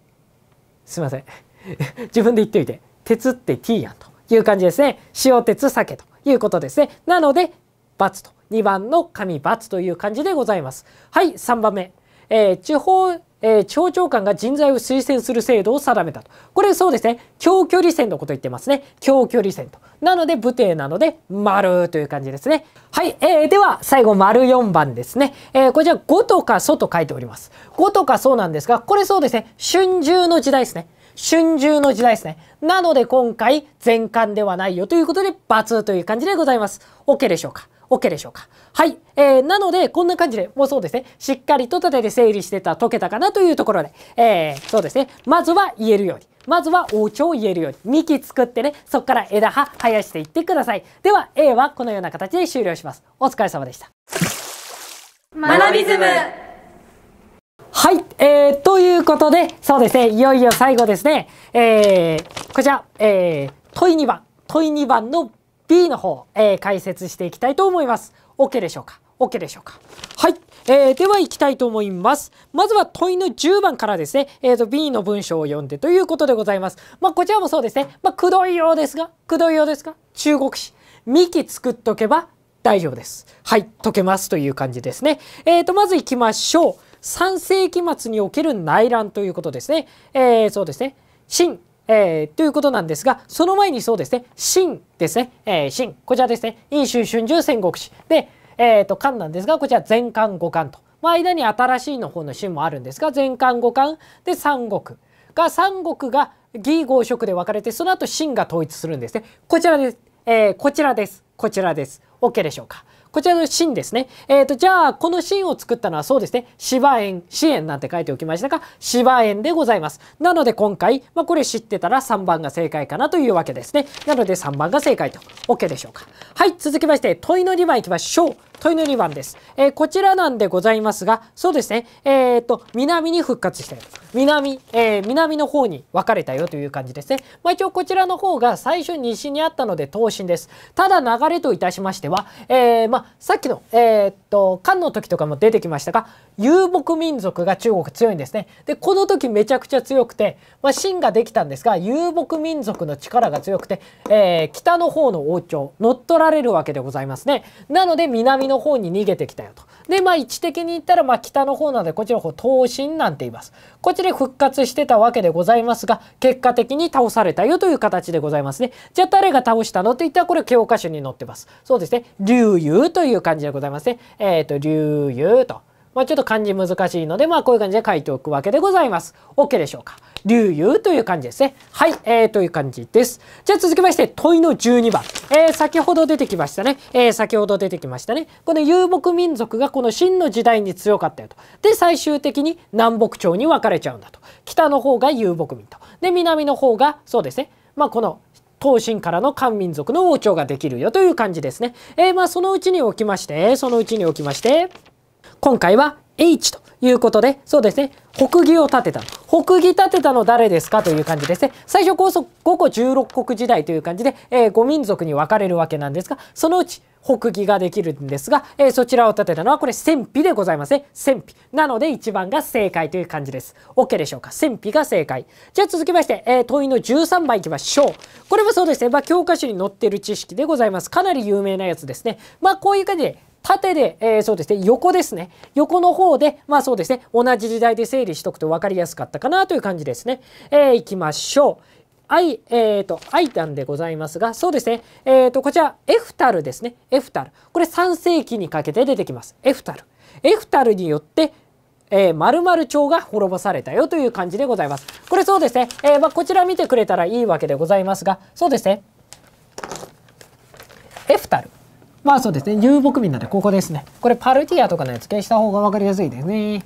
[SPEAKER 1] すいません。自分で言っておいて。鉄って T やんという感じですね。塩鉄酒ということですね。なので、×と。2番の紙×という感じでございます。はい、3番目。えー、地方、えー、地方長官が人材を推薦する制度を定めたと。これそうですね。長距離線のこと言ってますね。長距離線と。なので、武帝なので、丸という感じですね。はい。えー、では、最後、丸4番ですね。えー、こちら、5とか祖と書いております。5とか祖なんですが、これそうですね。春秋の時代ですね。春秋の時代ですね。なので今回全巻ではないよということで×という感じでございます。OK でしょうか OK でしょうか。はい。えー、なので、こんな感じで、もうそうですね。しっかりと立てて整理してた、解けたかなというところで、えー、そうですね。まずは言えるように。まずは王朝を言えるように幹作ってね、そこから枝葉生やしていってください。では A はこのような形で終了します。お疲れ様でした。ズムはい、えー、ということで、そうですね、いよいよ最後ですね。えー、こちら、えー、問い2番、問い2番の B の方、えー、解説していきたいと思います。OK でしょうか OK でしょうかはい。えー、では行きたいと思います。まずは問いの10番からですね、えー、と B の文章を読んでということでございます。まあ、こちらもそうですね。まあ、くどいようですが、くどいようですが、中国史、幹作っとけば大丈夫です。はい、解けますという感じですね。えっ、ー、と、まず行きましょう。3世紀末における内乱ということですね。えー、そうですね。えー、ということなんですが、その前にそうですね、真ですね、えー、秦、こちらですね、陰州春秋戦国史。で、えっ、ー、と、漢なんですが、こちら全漢五漢と。まあ、間に新しいの方の真もあるんですが、全漢五漢で三国が、三国が義合色で分かれて、その後真が統一するんですね。こちらです。えー、こちらです。こちらです。OK でしょうか。こちらの芯ですね。えっ、ー、と、じゃあ、この芯を作ったのはそうですね、芝園、支援なんて書いておきましたが、芝園でございます。なので今回、まあ、これ知ってたら3番が正解かなというわけですね。なので3番が正解と、OK でしょうか。はい、続きまして、問いの2番いきましょう。トイの2番です。えー、こちらなんでございますが、そうですね、えっ、ー、と、南に復活したよ。南、えー、南の方に分かれたよという感じですね。まあ、一応こちらの方が最初西にあったので東進です。ただ流れといたしましては、えー、まあ、さっきの、えっと、漢の時とかも出てきましたが、遊牧民族が中国強いんですね。で、この時めちゃくちゃ強くて、まあ、秦ができたんですが、遊牧民族の力が強くて、え北の方の王朝、乗っ取られるわけでございますね。なので、南の方に逃げてきたよと。で、まあ位置的に言ったら、まあ北の方なので、こちらの方、東進なんて言います。こちらで復活してたわけでございますが、結果的に倒されたよという形でございますね。じゃあ誰が倒したのって言ったら、これ教科書に載ってます。そうですね。竜遊という感じでございますね。えっ、ー、と、竜遊と。まあ、ちょっと漢字難しいので、まあ、こういう感じで書いておくわけでございます。OK でしょうか。流遊という感じですね。はい、えー、という感じです。じゃあ続きまして、問いの12番。えー、先ほど出てきましたね。えー、先ほど出てきましたね。この遊牧民族がこの秦の時代に強かったよと。で、最終的に南北朝に分かれちゃうんだと。北の方が遊牧民と。で、南の方が、そうですね。まあ、この東進からの漢民族の王朝ができるよという感じですね。えー、まあそのうちにおきまして、そのうちにおきまして、今回は H ということで、そうですね、北義を建てた。北義建てたの誰ですかという感じですね。最初こ5個16国時代という感じで、えー、5民族に分かれるわけなんですが、そのうち北義ができるんですが、えー、そちらを建てたのはこれ戦費でございますね。戦費。なので1番が正解という感じです。OK でしょうか。戦費が正解。じゃあ続きまして、えー、問いの13番いきましょう。これもそうですね。まあ教科書に載ってる知識でございます。かなり有名なやつですね。まあこういう感じで、縦で、えー、そうですね、横ですね。横の方で、まあそうですね、同じ時代で整理しとくと分かりやすかったかなという感じですね。えー、いきましょう。I、えっ、ー、と、アイタンでございますが、そうですね。えっ、ー、と、こちら、エフタルですね。エフタル。これ3世紀にかけて出てきます。エフタル。エフタルによって、えー、丸々町が滅ぼされたよという感じでございます。これそうですね。えー、まあ、こちら見てくれたらいいわけでございますが、そうですね。エフタル。まあそうですね、遊牧民なんでここですね。これパルティアとかのやつ消した方が分かりやすいですね。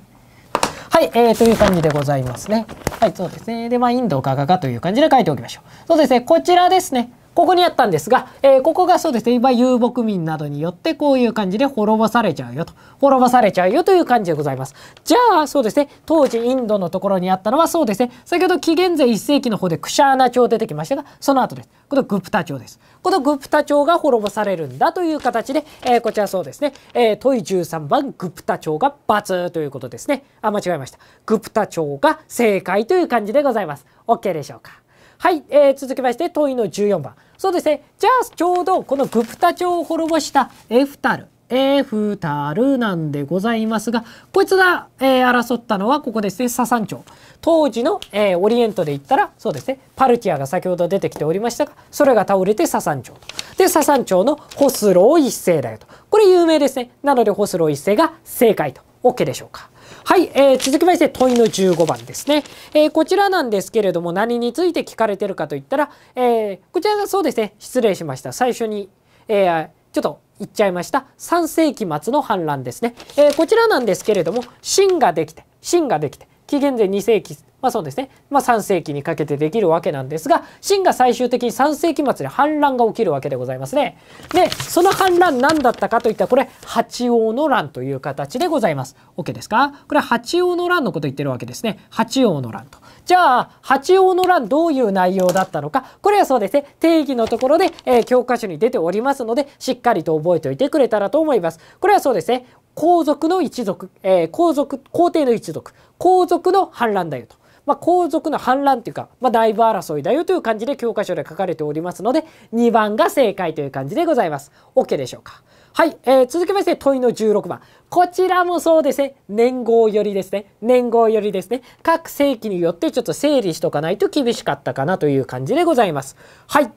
[SPEAKER 1] はい、えー、という感じでございますね。はい、そうですね。で、まあ、インドをガガガという感じで書いておきましょう。そうですね、こちらですね。ここにあったんですが、えー、ここがそうですね、今遊牧民などによってこういう感じで滅ぼされちゃうよと、滅ぼされちゃうよという感じでございます。じゃあ、そうですね、当時インドのところにあったのはそうですね、先ほど紀元前1世紀の方でクシャーナ朝出てきましたが、その後です。このグプタ朝です。このグプタ朝が滅ぼされるんだという形で、えー、こちらそうですね、えー、問い13番グプタ朝が×ということですね。あ、間違えました。グプタ朝が正解という感じでございます。OK でしょうか。はい、えー、続きまして問いの14番そうですねじゃあちょうどこのグプタ朝を滅ぼしたエフタルエフタルなんでございますがこいつが、えー、争ったのはここですねササン朝当時の、えー、オリエントで言ったらそうですねパルティアが先ほど出てきておりましたがそれが倒れてササン朝とでササン朝のホスロー一世だよとこれ有名ですねなのでホスロー一世が正解と OK でしょうかはい、えー、続きまして問いの15番ですね、えー、こちらなんですけれども何について聞かれてるかといったら、えー、こちらがそうですね失礼しました最初に、えー、ちょっと言っちゃいました3世紀末の反乱ですね、えー、こちらなんですけれども秦ができて秦ができて紀元前2世紀まあそうですね。まあ3世紀にかけてできるわけなんですが、秦が最終的に3世紀末に反乱が起きるわけでございますね。で、その反乱何だったかといったら、これ、八王の乱という形でございます。OK ですかこれ八王の乱のこと言ってるわけですね。八王の乱と。じゃあ、八王の乱どういう内容だったのか、これはそうですね、定義のところで、えー、教科書に出ておりますので、しっかりと覚えておいてくれたらと思います。これはそうですね、皇族の一族、えー、皇族、皇帝の一族、皇族の反乱だよと。まあ、皇族の反乱というか、まあ、だいぶ争いだよという感じで教科書で書かれておりますので、2番が正解という感じでございます。OK でしょうか。はい、えー、続きまして問いの16番。こちらもそうですね。年号よりですね。年号よりですね。各世紀によってちょっと整理しとかないと厳しかったかなという感じでございます。はい、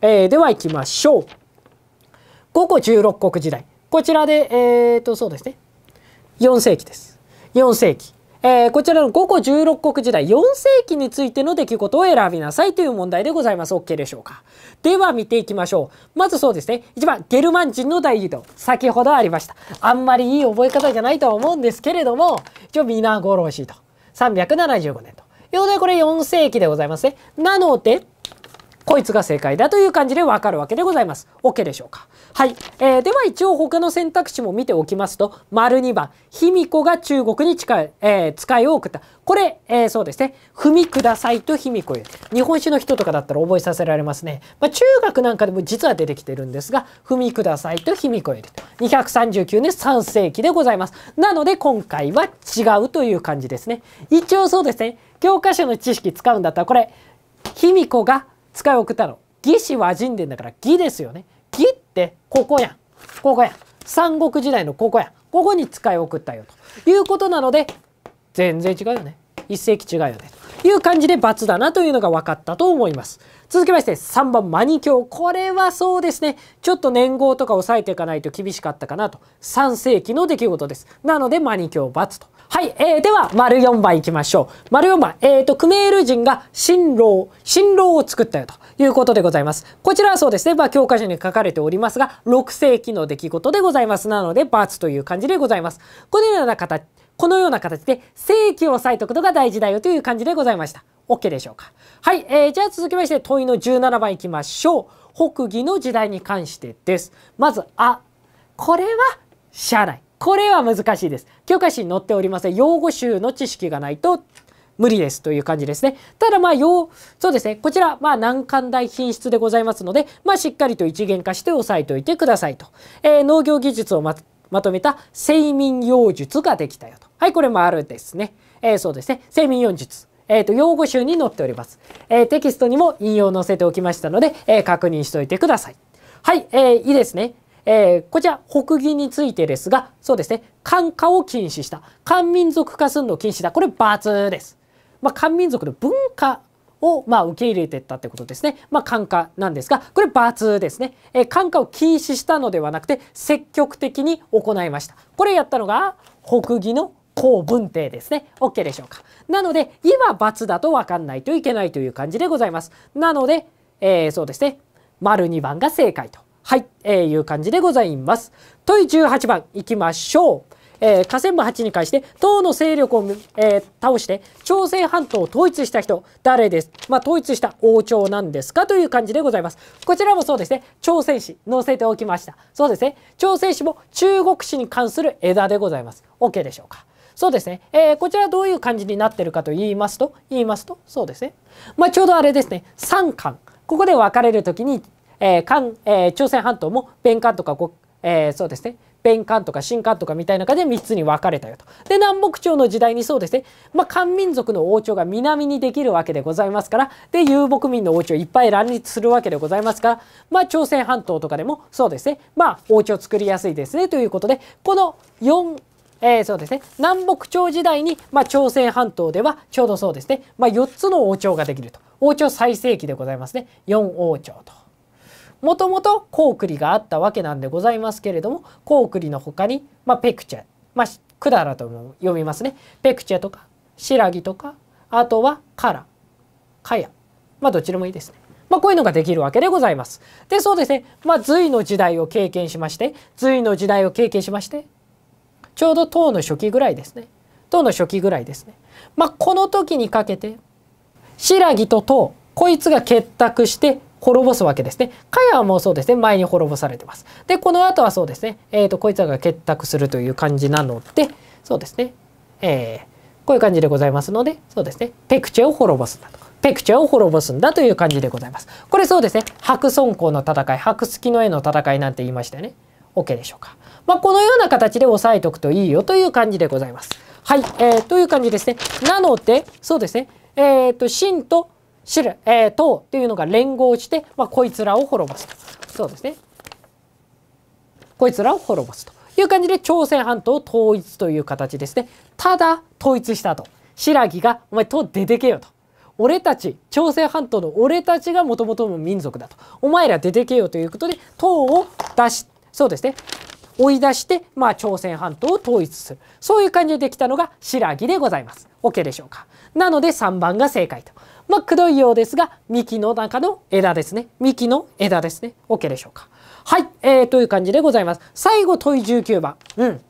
[SPEAKER 1] えー、では行きましょう。五個16国時代。こちらで、えっ、ー、と、そうですね。4世紀です。4世紀。えー、こちらの五個十六国時代4世紀についての出来事を選びなさいという問題でございます。OK でしょうか。では見ていきましょう。まずそうですね。1番、ゲルマン人の大移動。先ほどありました。あんまりいい覚え方じゃないとは思うんですけれども、一応皆殺しと。375年と。いうことでこれ4世紀でございますね。なので、こいつが正解だという感じでわかるわけでございます。OK でしょうか。はい。えー、では一応他の選択肢も見ておきますと、丸2番、卑弥呼が中国に近い、えー、使いを送った。これ、えー、そうですね。踏みくださいと卑弥呼よ日本史の人とかだったら覚えさせられますね。まあ、中学なんかでも実は出てきてるんですが、踏みくださいと卑弥呼より。239年3世紀でございます。なので今回は違うという感じですね。一応そうですね。教科書の知識使うんだったら、これ、卑弥呼が使い送ったの。義志和人伝だから義ですよね。魏ってここやん。ここやん。三国時代のここやん。ここに使い送ったよということなので全然違うよね。一世紀違うよね。という感じで×だなというのが分かったと思います。続きまして3番マニキュこれはそうですね。ちょっと年号とか押さえていかないと厳しかったかなと。3世紀の出来事です。なのでマニキュー×と。はい、えー、では、丸4番いきましょう。丸4番、えーと、クメール人が新郎、新郎を作ったよということでございます。こちらはそうですね、まあ、教科書に書かれておりますが、6世紀の出来事でございます。なので、バツという感じでございます。このような形、このような形で、世紀をさえておくのが大事だよという感じでございました。OK でしょうか。はい、えー、じゃあ続きまして、問いの17番いきましょう。北魏の時代に関してです。まず、あ、これは、社内。これは難しいです。教科書に載っておりません。用語集の知識がないと無理ですという感じですね。ただまあ、要、そうですね。こちら、まあ、難関大品質でございますので、まあ、しっかりと一元化して押さえておいてくださいと。えー、農業技術をま、まとめた睡眠用術ができたよと。はい、これもあるですね。えー、そうですね。睡眠用術。えっ、ー、と、用語集に載っております。えー、テキストにも引用を載せておきましたので、えー、確認しておいてください。はい、えー、いいですね。えー、こちら北義についてですがそうですね漢化を禁止した漢民族化するのを禁止だこれ罰です。まあ、漢民族の文化をまあ受け入れてったってことですね。まあ、感化なんですが、これ罰ですね。えー、化を禁止したのではなくて、積極的に行いました。これやったのが、北義の公文帝ですね。OK でしょうか。なので、今罰だと分かんないといけないという感じでございます。なので、えー、そうですね。丸2番が正解と。はい、えー、いう感じでございます。問い18番いきましょう。えー、河川部8に関して党の勢力を、えー、倒して朝鮮半島を統一した人誰ですまあ統一した王朝なんですかという感じでございますこちらもそうですね朝鮮史載せておきましたそうですね朝鮮史も中国史に関する枝でございます OK でしょうかそうですね、えー、こちらどういう感じになってるかと言いますと言いますとそうですねまあちょうどあれですね三巻ここで分かれる時にえー韓えー、朝鮮半島も弁韓とかご、えー、そうですね弁韓とか新韓とかみたいな感じで3つに分かれたよと。で南北朝の時代にそうですね、まあ、漢民族の王朝が南にできるわけでございますからで遊牧民の王朝いっぱい乱立するわけでございますから、まあ、朝鮮半島とかでもそうですね、まあ、王朝作りやすいですねということでこの4えー、そうですね南北朝時代に、まあ、朝鮮半島ではちょうどそうですね、まあ、4つの王朝ができると王朝最盛期でございますね4王朝と。もともとコウクリがあったわけなんでございますけれどもコウクリの他に、まあ、ペクチェ、まあ、クダラとも読みますねペクチェとかシラギとかあとはカラカヤまあどちらもいいですね。まあ、こういうのができるわけでございます。でそうですね、まあ、隋の時代を経験しまして隋の時代を経験しましてちょうど唐の初期ぐらいですね唐の初期ぐらいですね。まあ、この時にかけて新羅と唐こいつが結託して滅ぼすわけですね。カヤはもうそうですね、前に滅ぼされてます。で、この後はそうですね、えっ、ー、と、こいつらが結託するという感じなので、そうですね、えー、こういう感じでございますので、そうですね、ペクチェを滅ぼすんだとか。ペクチェを滅ぼすんだという感じでございます。これそうですね。白孫公の戦い、白月の絵の戦いなんて言いましたよね。OK でしょうか。まあ、このような形で押さえておくといいよという感じでございます。はい、えー、という感じですね。なので、そうですね。えっ、ー、と、真と知る、えー、っというのが連合して、まあ、こいつらを滅ぼすと。そうですね。こいつらを滅ぼすという感じで朝鮮半島統一という形ですね。ただ統一したと。白木がお前と出てけよと。俺たち朝鮮半島の俺たちがもともとの民族だとお前ら出てけよということで党を出しそうですね追い出して、まあ、朝鮮半島を統一するそういう感じでできたのが白木でございます OK でしょうかなので3番が正解とまあ、くどいようですが、幹の中の枝ですね。幹の枝ですね。OK でしょうか。はい、えー、という感じでございます。最後、問い19番。うん。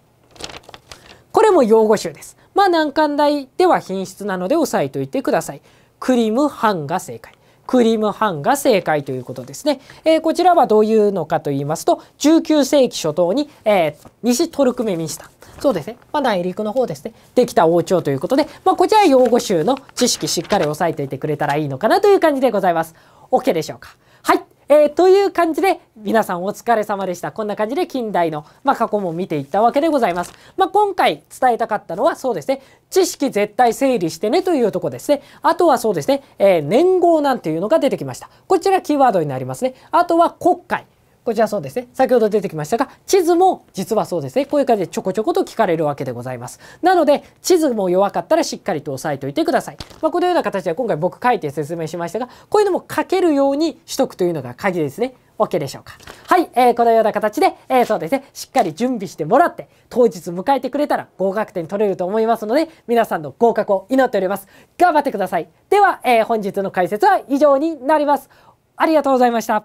[SPEAKER 1] これも用語集です。まあ、難関大では品質なので押さえておいてください。クリムハンが正解。クリムハンが正解ということですね。えー、こちらはどういうのかと言いますと、19世紀初頭に、えー、西トルクメミスタン。そうですね。まあ、内陸の方ですね。できた王朝ということで、まあ、こちら用語集の知識しっかり押さえていてくれたらいいのかなという感じでございます。OK でしょうか。はい。えー、という感じで、皆さんお疲れ様でした。こんな感じで近代の、まあ、過去も見ていったわけでございます。まあ、今回伝えたかったのはそうですね、知識絶対整理してねというとこですね。あとはそうですね、えー、年号なんていうのが出てきました。こちらキーワードになりますね。あとは国会。こちらそうですね。先ほど出てきましたが、地図も実はそうですね。こういう感じでちょこちょこと聞かれるわけでございます。なので、地図も弱かったらしっかりと押さえておいてください。まあ、このような形で今回僕書いて説明しましたが、こういうのも書けるようにしとくというのが鍵ですね。OK でしょうか。はい、えー、このような形で、えー、そうですね、しっかり準備してもらって、当日迎えてくれたら合格点取れると思いますので、皆さんの合格を祈っております。頑張ってください。では、えー、本日の解説は以上になります。ありがとうございました。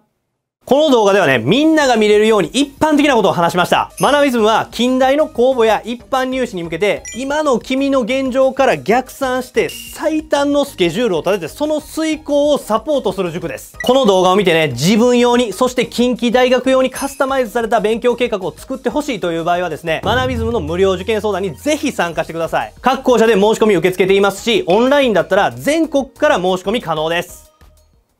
[SPEAKER 1] この動画ではね、みんなが見れるように一般的なことを話しました。マナビズムは近代の公募や一般入試に向けて、今の君の現状から逆算して最短のスケジュールを立てて、その遂行をサポートする塾です。この動画を見てね、自分用に、そして近畿大学用にカスタマイズされた勉強計画を作ってほしいという場合はですね、マナビズムの無料受験相談にぜひ参加してください。各校舎で申し込み受け付けていますし、オンラインだったら全国から申し込み可能です。